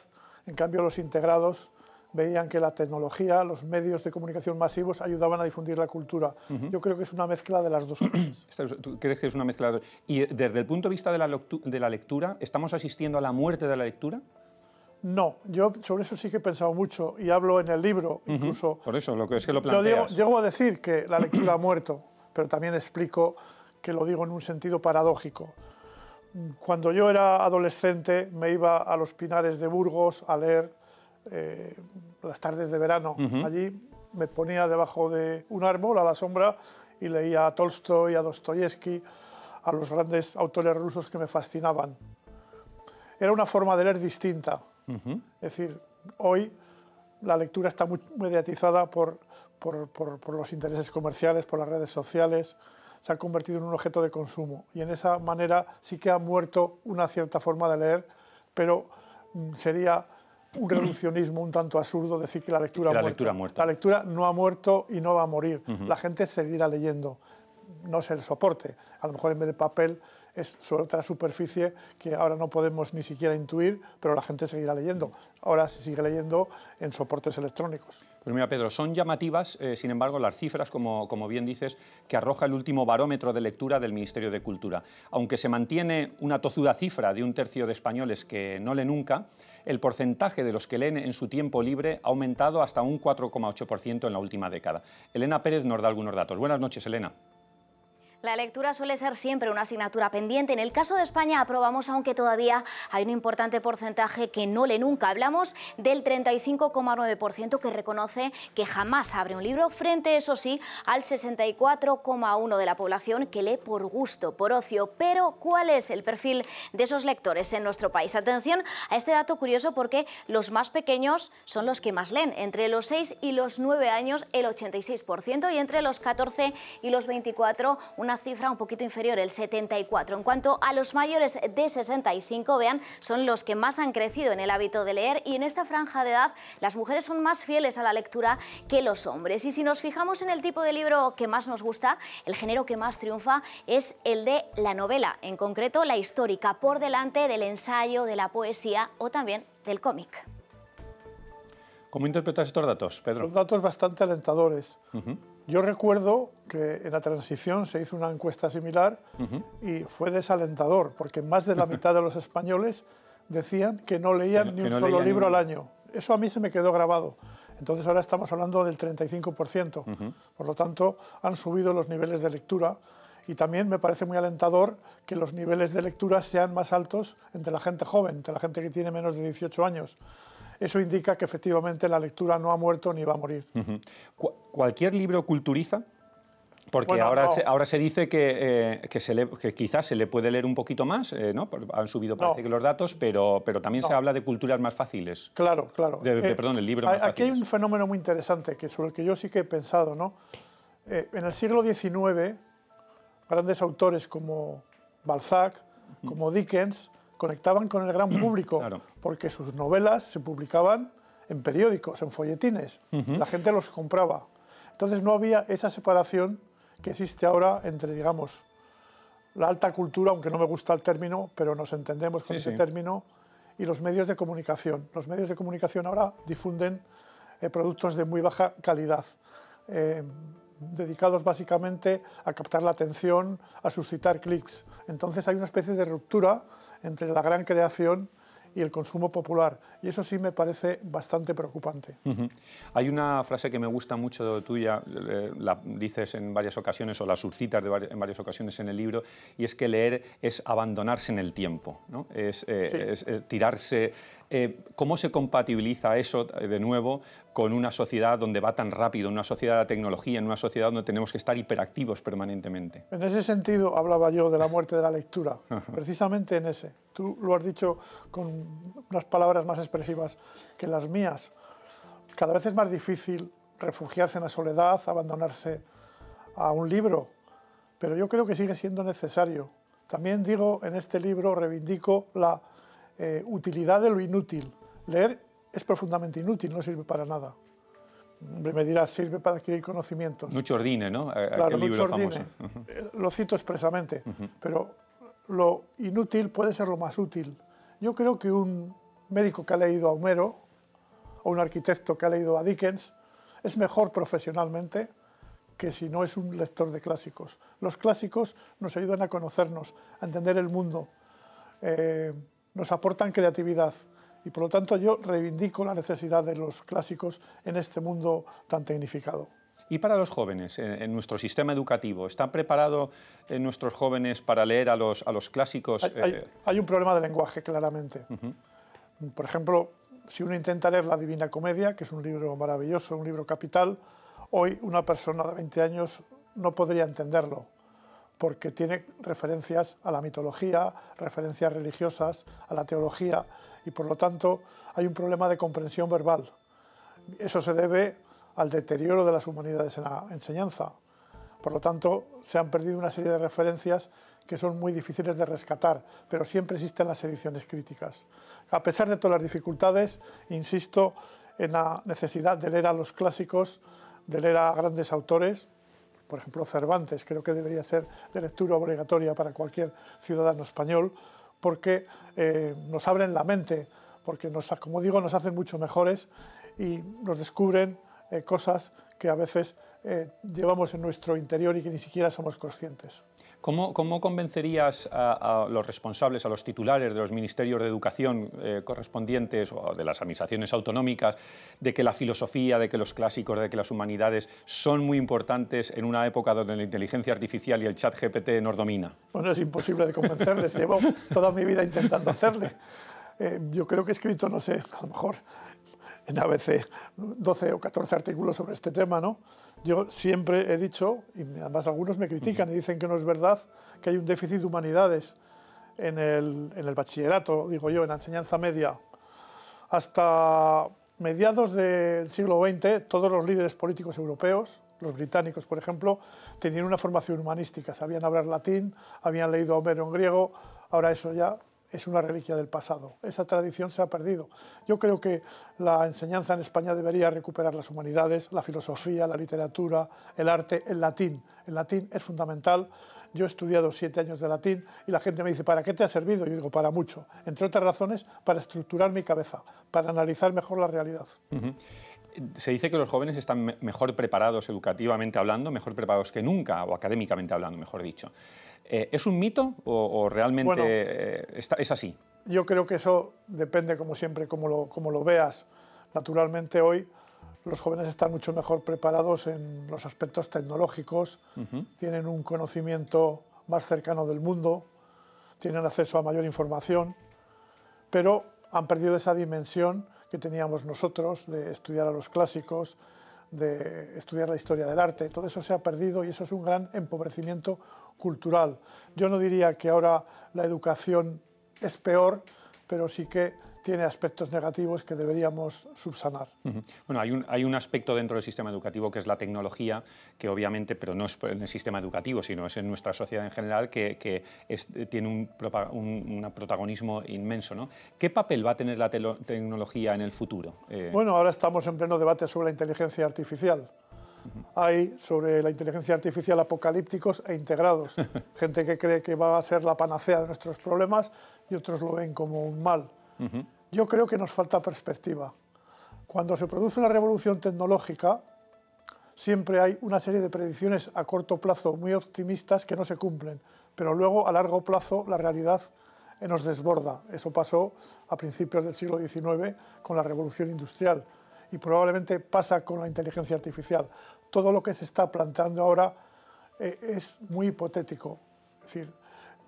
En cambio, los integrados veían que la tecnología, los medios de comunicación masivos ayudaban a difundir la cultura. Yo creo que es una mezcla de las dos cosas. crees que es una mezcla de... Y desde el punto de vista de la lectura, ¿estamos asistiendo a la muerte de la lectura? No, yo sobre eso sí que he pensado mucho y hablo en el libro incluso. Por eso, lo que es que lo planteas. llego a decir que la lectura ha muerto, pero también explico que lo digo en un sentido paradójico. Cuando yo era adolescente me iba a los Pinares de Burgos a leer eh, las tardes de verano. Allí me ponía debajo de un árbol a la sombra y leía a Tolstoy, a Dostoyevsky, a los grandes autores rusos que me fascinaban. Era una forma de leer distinta es decir, hoy la lectura está muy mediatizada por, los intereses comerciales, por las redes sociales, se ha convertido en un objeto de consumo y en esa manera sí que ha muerto una cierta forma de leer, pero mm, sería un reduccionismo un tanto absurdo decir que la lectura, la ha, lectura muerto. La lectura no ha muerto y no va a morir. La gente seguirá leyendo, no es el soporte. A lo mejor en vez de papel es otra superficie que ahora no podemos ni siquiera intuir, pero la gente seguirá leyendo. Ahora se sigue leyendo en soportes electrónicos. Pues mira, Pedro, son llamativas, eh, sin embargo, las cifras, como, como, bien dices, que arroja el último barómetro de lectura del Ministerio de Cultura. Aunque se mantiene una tozuda cifra de un tercio de españoles que no lee nunca, el porcentaje de los que leen en su tiempo libre ha aumentado hasta un 4,8% en la última década. Elena Pérez nos da algunos datos. Buenas noches, Elena. La lectura suele ser siempre una asignatura pendiente. En el caso de España aprobamos, aunque todavía hay un importante porcentaje que no le nunca. Hablamos del 35,9% que reconoce que jamás abre un libro, frente, eso sí, al 64,1% de la población que lee por gusto, por ocio. Pero, ¿cuál es el perfil de esos lectores en nuestro país? Atención a este dato curioso porque los más pequeños son los que más leen. Entre los 6 y los 9 años, el 86%, y entre los 14 y los 24, una cifra un poquito inferior, el 74. En cuanto a los mayores de 65, vean, son los que más han crecido en el hábito de leer y en esta franja de edad las mujeres son más fieles a la lectura que los hombres. Y si nos fijamos en el tipo de libro que más nos gusta, el género que más triunfa es el de la novela, en concreto la histórica, por delante del ensayo, de la poesía o también del cómic. ¿Cómo interpretas estos datos, Pedro? Son datos bastante alentadores. Yo recuerdo que en la transición se hizo una encuesta similar y fue desalentador, porque más de la mitad de los españoles decían que no leían ni un solo libro al año. Eso a mí se me quedó grabado. Entonces ahora estamos hablando del 35%. Por lo tanto, han subido los niveles de lectura y también me parece muy alentador que los niveles de lectura sean más altos entre la gente joven, entre la gente que tiene menos de 18 años eso indica que efectivamente la lectura no ha muerto ni va a morir. ¿Cualquier libro culturiza? Porque ahora, se, ahora se dice que, eh, se quizás se le puede leer un poquito más, eh, ¿no? Han subido, parece que los datos, pero, pero también se habla de culturas más fáciles. Claro, claro. perdón, el libro más Aquí hay un fenómeno muy interesante que sobre el que yo sí que he pensado, ¿no? Eh, en el siglo XIX, grandes autores como Balzac, como Dickens, conectaban con el gran público, porque sus novelas se publicaban en periódicos, en folletines, la gente los compraba. Entonces no había esa separación que existe ahora entre, digamos, la alta cultura, aunque no me gusta el término, pero nos entendemos con ese término, y los medios de comunicación. Los medios de comunicación ahora difunden eh, productos de muy baja calidad, eh, dedicados básicamente a captar la atención, a suscitar clics. Entonces hay una especie de ruptura entre la gran creación y el consumo popular. Y eso sí me parece bastante preocupante. Hay una frase que me gusta mucho tuya, eh, la dices en varias ocasiones o la surcitas en varias ocasiones en el libro, y es que leer es abandonarse en el tiempo, ¿no? es eh, tirarse eh, ¿Cómo se compatibiliza eso, eh, de nuevo, con una sociedad donde va tan rápido, una sociedad de tecnología, en una sociedad donde tenemos que estar hiperactivos permanentemente? En ese sentido hablaba yo de la muerte de la lectura, precisamente en ese. Tú lo has dicho con unas palabras más expresivas que las mías. Cada vez es más difícil refugiarse en la soledad, abandonarse a un libro, pero yo creo que sigue siendo necesario. También digo en este libro, reivindico la eh, utilidad de lo inútil. Leer es profundamente inútil, no sirve para nada. Me dirás, sirve para adquirir conocimientos. Mucho ordine, ¿no? claro, mucho ordine. Eh, lo cito expresamente, pero lo inútil puede ser lo más útil. Yo creo que un médico que ha leído a Homero o un arquitecto que ha leído a Dickens es mejor profesionalmente que si no es un lector de clásicos. Los clásicos nos ayudan a conocernos, a entender el mundo. Eh, nos aportan creatividad y por lo tanto yo reivindico la necesidad de los clásicos en este mundo tan tecnificado. ¿Y para los jóvenes, en nuestro sistema educativo, están preparados eh, nuestros jóvenes para leer a los, a los clásicos? Hay, eh, un problema de lenguaje, claramente. Por ejemplo, si uno intenta leer La Divina Comedia, que es un libro maravilloso, un libro capital, hoy una persona de 20 años no podría entenderlo porque tiene referencias a la mitología, referencias religiosas, a la teología, y por lo tanto hay un problema de comprensión verbal. Eso se debe al deterioro de las humanidades en la enseñanza. Por lo tanto, se han perdido una serie de referencias que son muy difíciles de rescatar, pero siempre existen las ediciones críticas. A pesar de todas las dificultades, insisto en la necesidad de leer a los clásicos, de leer a grandes autores, por ejemplo Cervantes, creo que debería ser de lectura obligatoria para cualquier ciudadano español, porque eh, nos abren la mente, porque nos, como digo, nos hacen mucho mejores y nos descubren eh, cosas que a veces eh, llevamos en nuestro interior y que ni siquiera somos conscientes. ¿Cómo, convencerías a, los responsables, a los titulares de los ministerios de educación eh, correspondientes o de las administraciones autonómicas de que la filosofía, de que los clásicos, de que las humanidades son muy importantes en una época donde la inteligencia artificial y el chat GPT nos domina? Bueno, es imposible de convencerles. Llevo toda mi vida intentando hacerle. Eh, yo creo que he escrito, no sé, a lo mejor en ABC 12 o 14 artículos sobre este tema, ¿no? Yo siempre he dicho, y además algunos me critican y dicen que no es verdad, que hay un déficit de humanidades en el, bachillerato, digo yo, en la enseñanza media. Hasta mediados del siglo XX, todos los líderes políticos europeos, los británicos, por ejemplo, tenían una formación humanística, sabían hablar latín, habían leído a Homero en griego, ahora eso ya es una reliquia del pasado. Esa tradición se ha perdido. Yo creo que la enseñanza en España debería recuperar las humanidades, la filosofía, la literatura, el arte, el latín. El latín es fundamental. Yo he estudiado siete años de latín y la gente me dice, ¿para qué te ha servido? Yo digo, para mucho. Entre otras razones, para estructurar mi cabeza, para analizar mejor la realidad se dice que los jóvenes están mejor preparados educativamente hablando, mejor preparados que nunca, o académicamente hablando, mejor dicho. Eh, ¿Es un mito o, realmente eh, es así? Yo creo que eso depende, como siempre, como lo, veas. Naturalmente hoy los jóvenes están mucho mejor preparados en los aspectos tecnológicos, tienen un conocimiento más cercano del mundo, tienen acceso a mayor información, pero han perdido esa dimensión que teníamos nosotros de estudiar a los clásicos, de estudiar la historia del arte. Todo eso se ha perdido y eso es un gran empobrecimiento cultural. Yo no diría que ahora la educación es peor, pero sí que tiene aspectos negativos que deberíamos subsanar. Bueno, hay un, hay un aspecto dentro del sistema educativo que es la tecnología, que obviamente, pero no es en el sistema educativo, sino es en nuestra sociedad en general, que, que tiene un, protagonismo inmenso. ¿no? ¿Qué papel va a tener la tecnología en el futuro? Eh, bueno, ahora estamos en pleno debate sobre la inteligencia artificial. Hay sobre la inteligencia artificial apocalípticos e integrados. Gente que cree que va a ser la panacea de nuestros problemas y otros lo ven como un mal. Yo creo que nos falta perspectiva. Cuando se produce una revolución tecnológica, siempre hay una serie de predicciones a corto plazo muy optimistas que no se cumplen, pero luego a largo plazo la realidad eh, nos desborda. Eso pasó a principios del siglo XIX con la revolución industrial y probablemente pasa con la inteligencia artificial. Todo lo que se está planteando ahora eh, es muy hipotético. Es decir,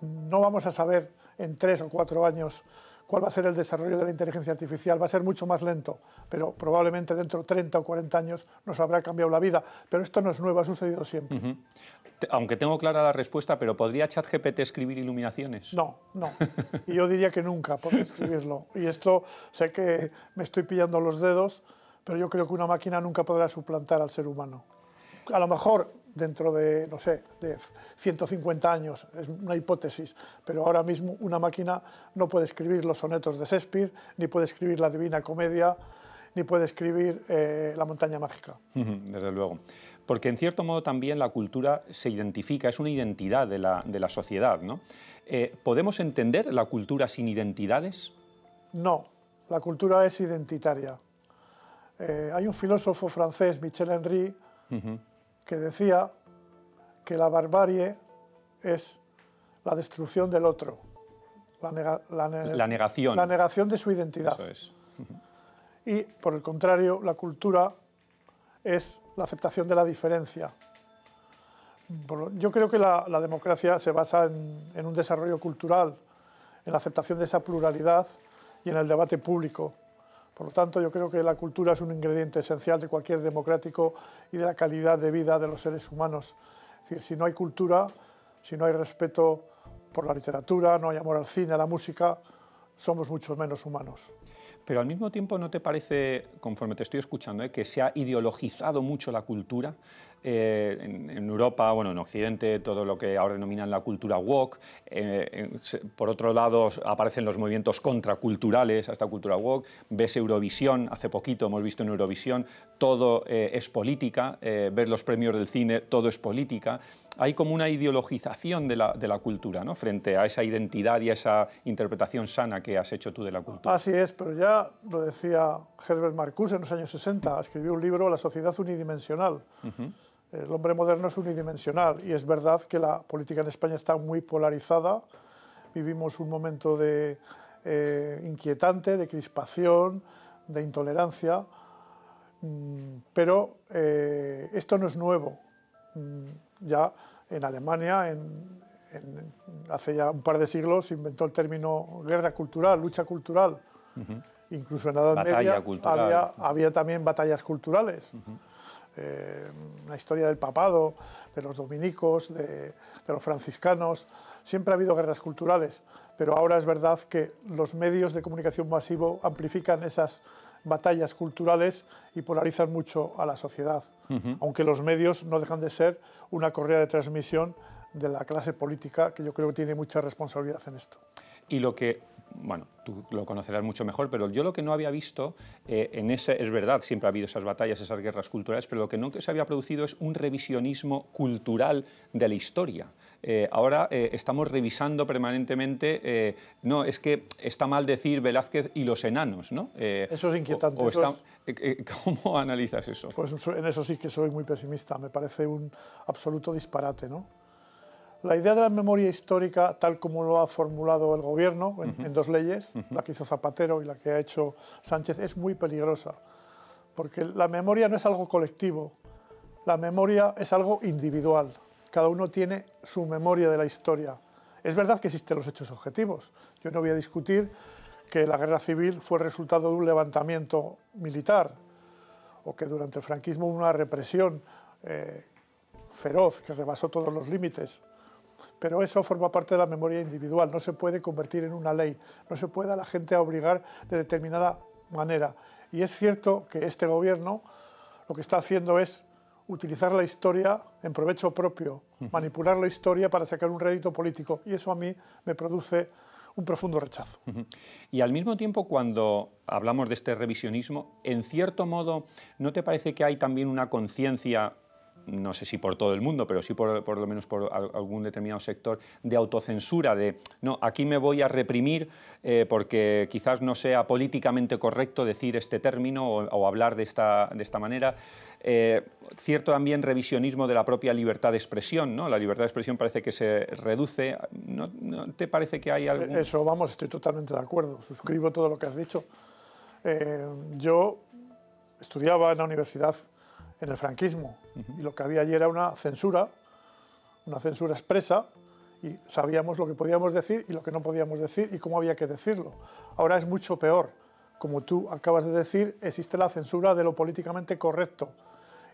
no vamos a saber en tres o cuatro años cuál va a ser el desarrollo de la inteligencia artificial. Va a ser mucho más lento, pero probablemente dentro de 30 o 40 años nos habrá cambiado la vida. Pero esto no es nuevo, ha sucedido siempre. Aunque tengo clara la respuesta, pero ¿podría ChatGPT escribir iluminaciones? No, no. Y yo diría que nunca podría escribirlo. Y esto sé que me estoy pillando los dedos, pero yo creo que una máquina nunca podrá suplantar al ser humano. A lo mejor dentro de, no sé, de 150 años, es una hipótesis, pero ahora mismo una máquina no puede escribir los sonetos de Shakespeare, ni puede escribir la Divina Comedia, ni puede escribir eh, La montaña mágica. Desde luego. Porque en cierto modo también la cultura se identifica, es una identidad de la, de la sociedad. ¿no? Eh, ¿Podemos entender la cultura sin identidades? No, la cultura es identitaria. Eh, hay un filósofo francés, Michel Henry, que decía que la barbarie es la destrucción del otro, la, negación. La negación de su identidad. y, por el contrario, la cultura es la aceptación de la diferencia. Yo creo que la, democracia se basa en un desarrollo cultural, en la aceptación de esa pluralidad y en el debate público. Por lo tanto, yo creo que la cultura es un ingrediente esencial de cualquier democrático y de la calidad de vida de los seres humanos. Es decir, si no hay cultura, si no hay respeto por la literatura, no hay amor al cine, a la música, somos mucho menos humanos. Pero al mismo tiempo, ¿no te parece, conforme te estoy escuchando, eh, que se ha ideologizado mucho la cultura? Eh, en, Europa, bueno, en Occidente, todo lo que ahora denominan la cultura woke. Eh, por otro lado, aparecen los movimientos contraculturales a esta cultura woke. Ves Eurovisión, hace poquito hemos visto en Eurovisión, todo eh, es política. Ver los premios del cine, todo es política. Hay como una ideologización de la, cultura, ¿no? Frente a esa identidad y a esa interpretación sana que has hecho tú de la cultura. Así es, pero ya lo decía Herbert Marcuse en los años 60, escribió un libro, La sociedad unidimensional. El hombre moderno es unidimensional y es verdad que la política en España está muy polarizada. Vivimos un momento de eh, inquietante, de crispación, de intolerancia, mm, pero eh, esto no es nuevo. Mm, ya en Alemania, hace ya un par de siglos, se inventó el término guerra cultural, lucha cultural. Incluso en la Edad había, también batallas culturales eh, la historia del papado, de los dominicos, de, los franciscanos. Siempre ha habido guerras culturales, pero ahora es verdad que los medios de comunicación masivo amplifican esas batallas culturales y polarizan mucho a la sociedad, aunque los medios no dejan de ser una correa de transmisión de la clase política, que yo creo que tiene mucha responsabilidad en esto. Y lo que bueno, tú lo conocerás mucho mejor, pero yo lo que no había visto eh, en ese, es verdad, siempre ha habido esas batallas, esas guerras culturales, pero lo que nunca se había producido es un revisionismo cultural de la historia. Eh, ahora eh, estamos revisando permanentemente, no, es que está mal decir Velázquez y los enanos, ¿no? eso es inquietante. ¿Cómo analizas eso? Pues en eso sí que soy muy pesimista, me parece un absoluto disparate, ¿no? La idea de la memoria histórica, tal como lo ha formulado el gobierno en, dos leyes, la que hizo Zapatero y la que ha hecho Sánchez, es muy peligrosa, porque la memoria no es algo colectivo, la memoria es algo individual, cada uno tiene su memoria de la historia. Es verdad que existen los hechos objetivos, yo no voy a discutir que la guerra civil fue el resultado de un levantamiento militar, o que durante el franquismo hubo una represión eh, feroz que rebasó todos los límites, pero eso forma parte de la memoria individual, no se puede convertir en una ley, no se puede a la gente obligar de determinada manera. Y es cierto que este gobierno lo que está haciendo es utilizar la historia en provecho propio, manipular la historia para sacar un rédito político. Y eso a mí me produce un profundo rechazo. Y al mismo tiempo, cuando hablamos de este revisionismo, en cierto modo, ¿no te parece que hay también una conciencia no sé si por todo el mundo, pero sí por, lo menos por algún determinado sector, de autocensura, de no, aquí me voy a reprimir eh, porque quizás no sea políticamente correcto decir este término o, hablar de esta, de esta manera. Eh, cierto también revisionismo de la propia libertad de expresión, ¿no? La libertad de expresión parece que se reduce. ¿No, te parece que hay eh, algo...? Eso, vamos, estoy totalmente de acuerdo. Suscribo todo lo que has dicho. yo estudiaba en la universidad en el franquismo y lo que había allí era una censura, una censura expresa, y sabíamos lo que podíamos decir y lo que no podíamos decir y cómo había que decirlo. Ahora es mucho peor. Como tú acabas de decir, existe la censura de lo políticamente correcto.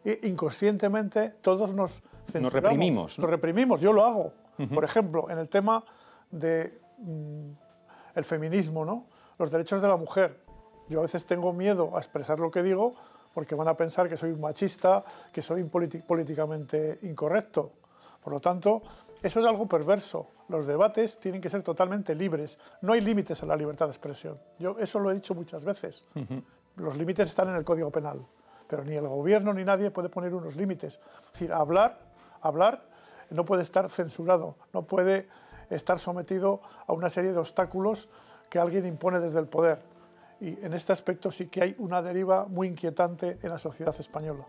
E inconscientemente todos nos censuramos. Nos reprimimos. Nos reprimimos, yo lo hago. Por ejemplo, en el tema del de, mm, feminismo, ¿no? los derechos de la mujer. Yo a veces tengo miedo a expresar lo que digo porque van a pensar que soy un machista, que soy políticamente incorrecto. Por lo tanto, eso es algo perverso. Los debates tienen que ser totalmente libres. No hay límites a la libertad de expresión. Yo eso lo he dicho muchas veces. Los límites están en el Código Penal, pero ni el gobierno ni nadie puede poner unos límites. Es decir, hablar, hablar no puede estar censurado, no puede estar sometido a una serie de obstáculos que alguien impone desde el poder. Y en este aspecto sí que hay una deriva muy inquietante en la sociedad española.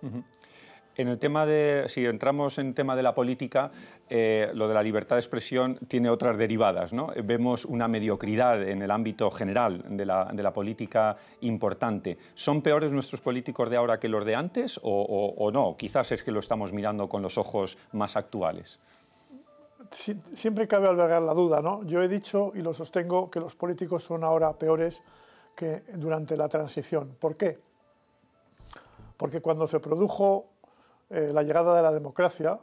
En el tema de, si entramos en tema de la política, eh, lo de la libertad de expresión tiene otras derivadas. ¿no? Vemos una mediocridad en el ámbito general de la, política importante. ¿Son peores nuestros políticos de ahora que los de antes o, no? Quizás es que lo estamos mirando con los ojos más actuales. siempre cabe albergar la duda. ¿no? Yo he dicho y lo sostengo que los políticos son ahora peores que durante la transición. ¿Por qué? Porque cuando se produjo eh, la llegada de la democracia,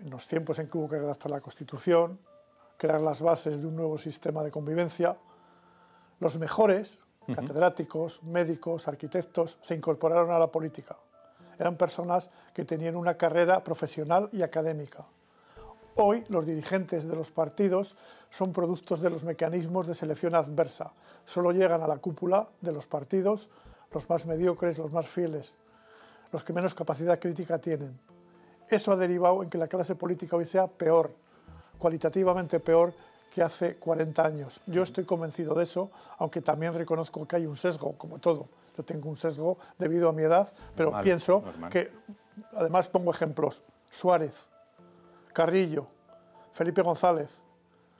en los tiempos en que hubo que redactar la Constitución, crear las bases de un nuevo sistema de convivencia, los mejores, catedráticos, médicos, arquitectos, se incorporaron a la política. Eran personas que tenían una carrera profesional y académica. Hoy los dirigentes de los partidos son productos de los mecanismos de selección adversa. Solo llegan a la cúpula de los partidos los más mediocres, los más fieles, los que menos capacidad crítica tienen. Eso ha derivado en que la clase política hoy sea peor, cualitativamente peor que hace 40 años. Yo estoy convencido de eso, aunque también reconozco que hay un sesgo, como todo. Yo tengo un sesgo debido a mi edad, pero pienso que, además pongo ejemplos, Suárez, Carrillo, Felipe González,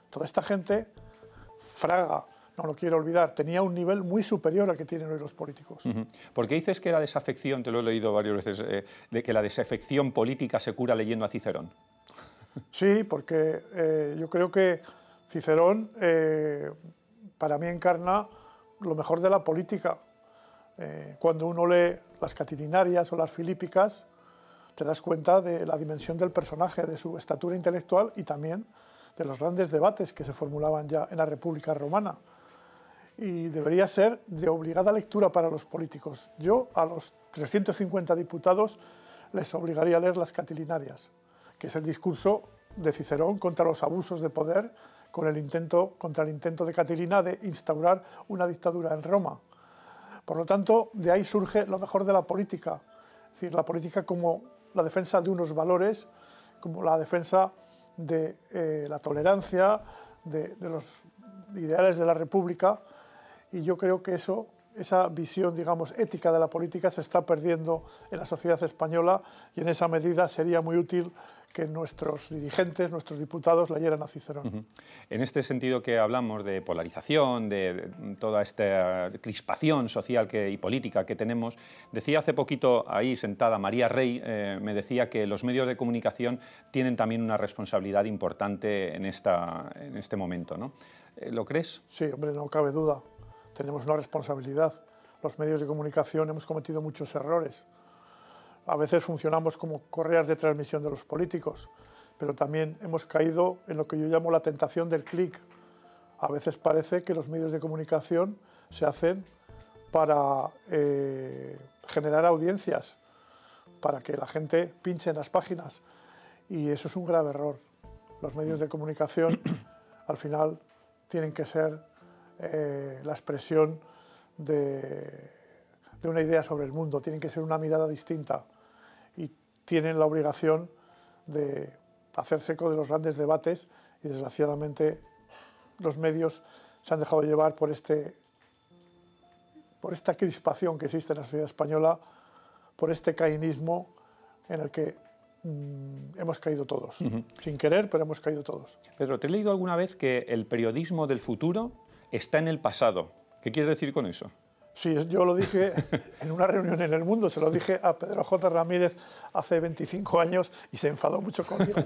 toda esta gente, Fraga, no lo quiero olvidar, tenía un nivel muy superior al que tienen hoy los políticos. Porque dices que la desafección, te lo he leído varias veces, eh, de que la desafección política se cura leyendo a Cicerón. Sí, porque eh, yo creo que Cicerón eh, para mí encarna lo mejor de la política. cuando uno lee las catilinarias o las filípicas, te das cuenta de la dimensión del personaje, de su estatura intelectual y también de los grandes debates que se formulaban ya en la República Romana. Y debería ser de obligada lectura para los políticos. Yo a los 350 diputados les obligaría a leer las Catilinarias, que es el discurso de Cicerón contra los abusos de poder con el intento, contra el intento de Catilina de instaurar una dictadura en Roma. Por lo tanto, de ahí surge lo mejor de la política, es decir, la política como la defensa de unos valores, como la defensa de eh, la tolerancia, de, los ideales de la República, y yo creo que eso, esa visión, digamos, ética de la política se está perdiendo en la sociedad española y en esa medida sería muy útil que nuestros dirigentes, nuestros diputados leyeran a Cicerón. En este sentido que hablamos de polarización, de toda esta crispación social y política que tenemos, decía hace poquito ahí sentada María Rey, eh, me decía que los medios de comunicación tienen también una responsabilidad importante en, esta, en este momento. ¿no? Eh, ¿Lo crees? Sí, hombre, no cabe duda. Tenemos una responsabilidad. Los medios de comunicación hemos cometido muchos errores a veces funcionamos como correas de transmisión de los políticos, pero también hemos caído en lo que yo llamo la tentación del clic. A veces parece que los medios de comunicación se hacen para eh, generar audiencias, para que la gente pinche en las páginas. Y eso es un grave error. Los medios de comunicación al final tienen que ser eh, la expresión de una idea sobre el mundo, tienen que ser una mirada distinta tienen la obligación de hacerse eco de los grandes debates y desgraciadamente los medios se han dejado llevar por, este, por esta crispación que existe en la sociedad española, por este caínismo en el que mm, hemos caído todos, sin querer, pero hemos caído todos. Pedro, ¿te he leído alguna vez que el periodismo del futuro está en el pasado? ¿Qué quieres decir con eso? Sí, yo lo dije en una reunión en el mundo, se lo dije a Pedro J. Ramírez hace 25 años y se enfadó mucho conmigo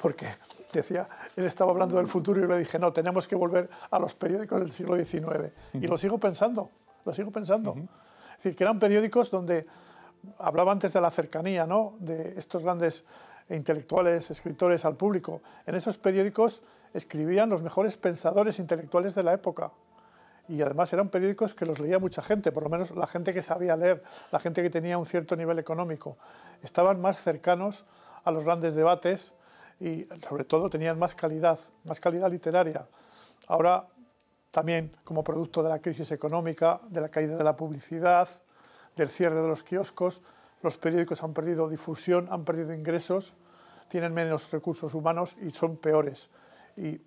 porque decía, él estaba hablando del futuro y yo le dije, no, tenemos que volver a los periódicos del siglo XIX. Y lo sigo pensando, lo sigo pensando. Es decir, que eran periódicos donde, hablaba antes de la cercanía, ¿no? De estos grandes intelectuales, escritores al público. En esos periódicos escribían los mejores pensadores intelectuales de la época y además eran periódicos que los leía mucha gente, por lo menos la gente que sabía leer, la gente que tenía un cierto nivel económico. Estaban más cercanos a los grandes debates y sobre todo tenían más calidad, más calidad literaria. Ahora también como producto de la crisis económica, de la caída de la publicidad, del cierre de los kioscos, los periódicos han perdido difusión, han perdido ingresos, tienen menos recursos humanos y son peores. Y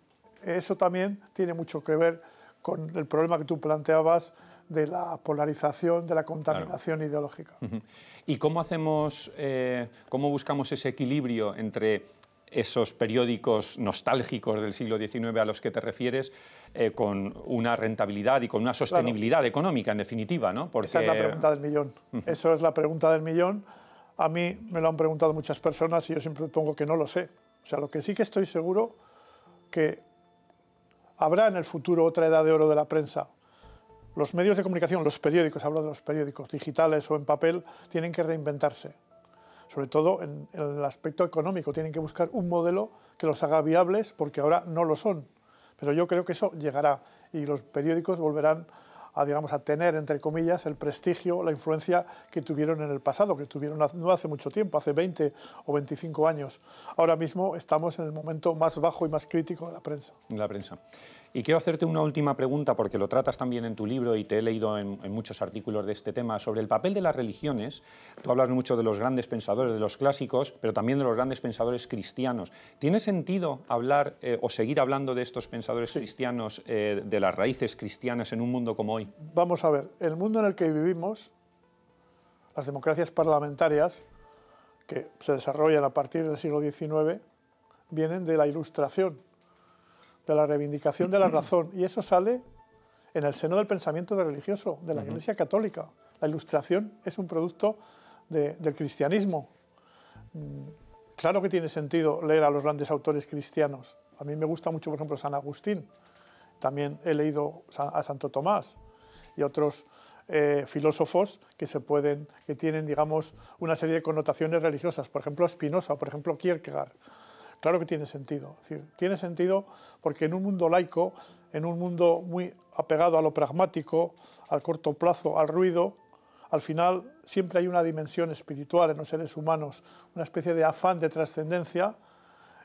eso también tiene mucho que ver con el problema que tú planteabas de la polarización, de la contaminación ideológica. ¿Y cómo hacemos, eh, cómo buscamos ese equilibrio entre esos periódicos nostálgicos del siglo XIX a los que te refieres, eh, con una rentabilidad y con una sostenibilidad económica, en definitiva, ¿no? Esa es la pregunta del millón. Eso es la pregunta del millón. A mí me lo han preguntado muchas personas y yo siempre pongo que no lo sé. O sea, lo que sí que estoy seguro que Habrá en el futuro otra edad de oro de la prensa. Los medios de comunicación, los periódicos, hablo de los periódicos digitales o en papel, tienen que reinventarse. Sobre todo en el aspecto económico, tienen que buscar un modelo que los haga viables porque ahora no lo son. Pero yo creo que eso llegará y los periódicos volverán a, digamos, a tener, entre comillas, el prestigio, la influencia que tuvieron en el pasado, que tuvieron no hace mucho tiempo, hace 20 o 25 años. Ahora mismo estamos en el momento más bajo y más crítico de la prensa. La prensa. Y quiero hacerte una última pregunta, porque lo tratas también en tu libro y te he leído en, muchos artículos de este tema, sobre el papel de las religiones. Tú hablas mucho de los grandes pensadores, de los clásicos, pero también de los grandes pensadores cristianos. ¿Tiene sentido hablar eh, o seguir hablando de estos pensadores cristianos, eh, de las raíces cristianas en un mundo como hoy? Vamos a ver, el mundo en el que vivimos, las democracias parlamentarias, que se desarrollan a partir del siglo XIX, vienen de la Ilustración de la reivindicación de la razón. Y eso sale en el seno del pensamiento religioso, de la Iglesia Católica. La ilustración es un producto del cristianismo. Mm, claro que tiene sentido leer a los grandes autores cristianos. A mí me gusta mucho, por ejemplo, San Agustín. También he leído a Santo Tomás y otros eh, filósofos que se pueden, que tienen, digamos, una serie de connotaciones religiosas. Por ejemplo, Spinoza, por ejemplo, Kierkegaard. Claro que tiene sentido. tiene sentido porque en un mundo laico, en un mundo muy apegado a lo pragmático, al corto plazo, al ruido, al final siempre hay una dimensión espiritual en los seres humanos, una especie de afán de trascendencia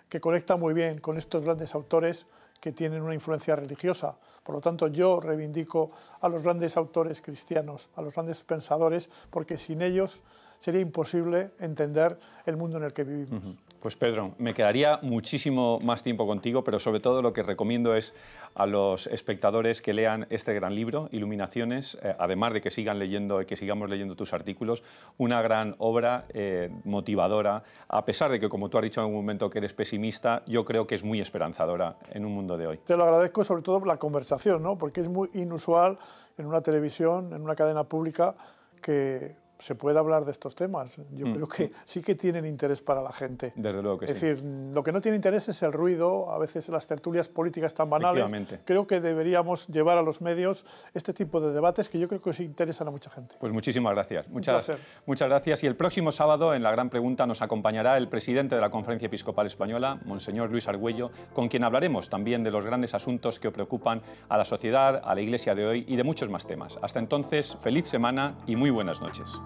que conecta muy bien con estos grandes autores que tienen una influencia religiosa. Por lo tanto, yo reivindico a los grandes autores cristianos, a los grandes pensadores, porque sin ellos sería imposible entender el mundo en el que vivimos. Pues Pedro, me quedaría muchísimo más tiempo contigo, pero sobre todo lo que recomiendo es a los espectadores que lean este gran libro, Iluminaciones, eh, además de que sigan leyendo y que sigamos leyendo tus artículos, una gran obra eh, motivadora, a pesar de que, como tú has dicho en algún momento, que eres pesimista, yo creo que es muy esperanzadora en un mundo de hoy. Te lo agradezco sobre todo por la conversación, ¿no? porque es muy inusual en una televisión, en una cadena pública, que se puede hablar de estos temas. Yo mm. creo que sí que tienen interés para la gente. Desde luego que sí. Es decir, lo que no tiene interés es el ruido, a veces las tertulias políticas tan banales. Creo que deberíamos llevar a los medios este tipo de debates que yo creo que os interesan a mucha gente. Pues muchísimas gracias. Muchas, muchas gracias. Y el próximo sábado en la gran pregunta nos acompañará el presidente de la Conferencia Episcopal Española, Monseñor Luis Argüello, con quien hablaremos también de los grandes asuntos que preocupan a la sociedad, a la Iglesia de hoy y de muchos más temas. Hasta entonces, feliz semana y muy buenas noches.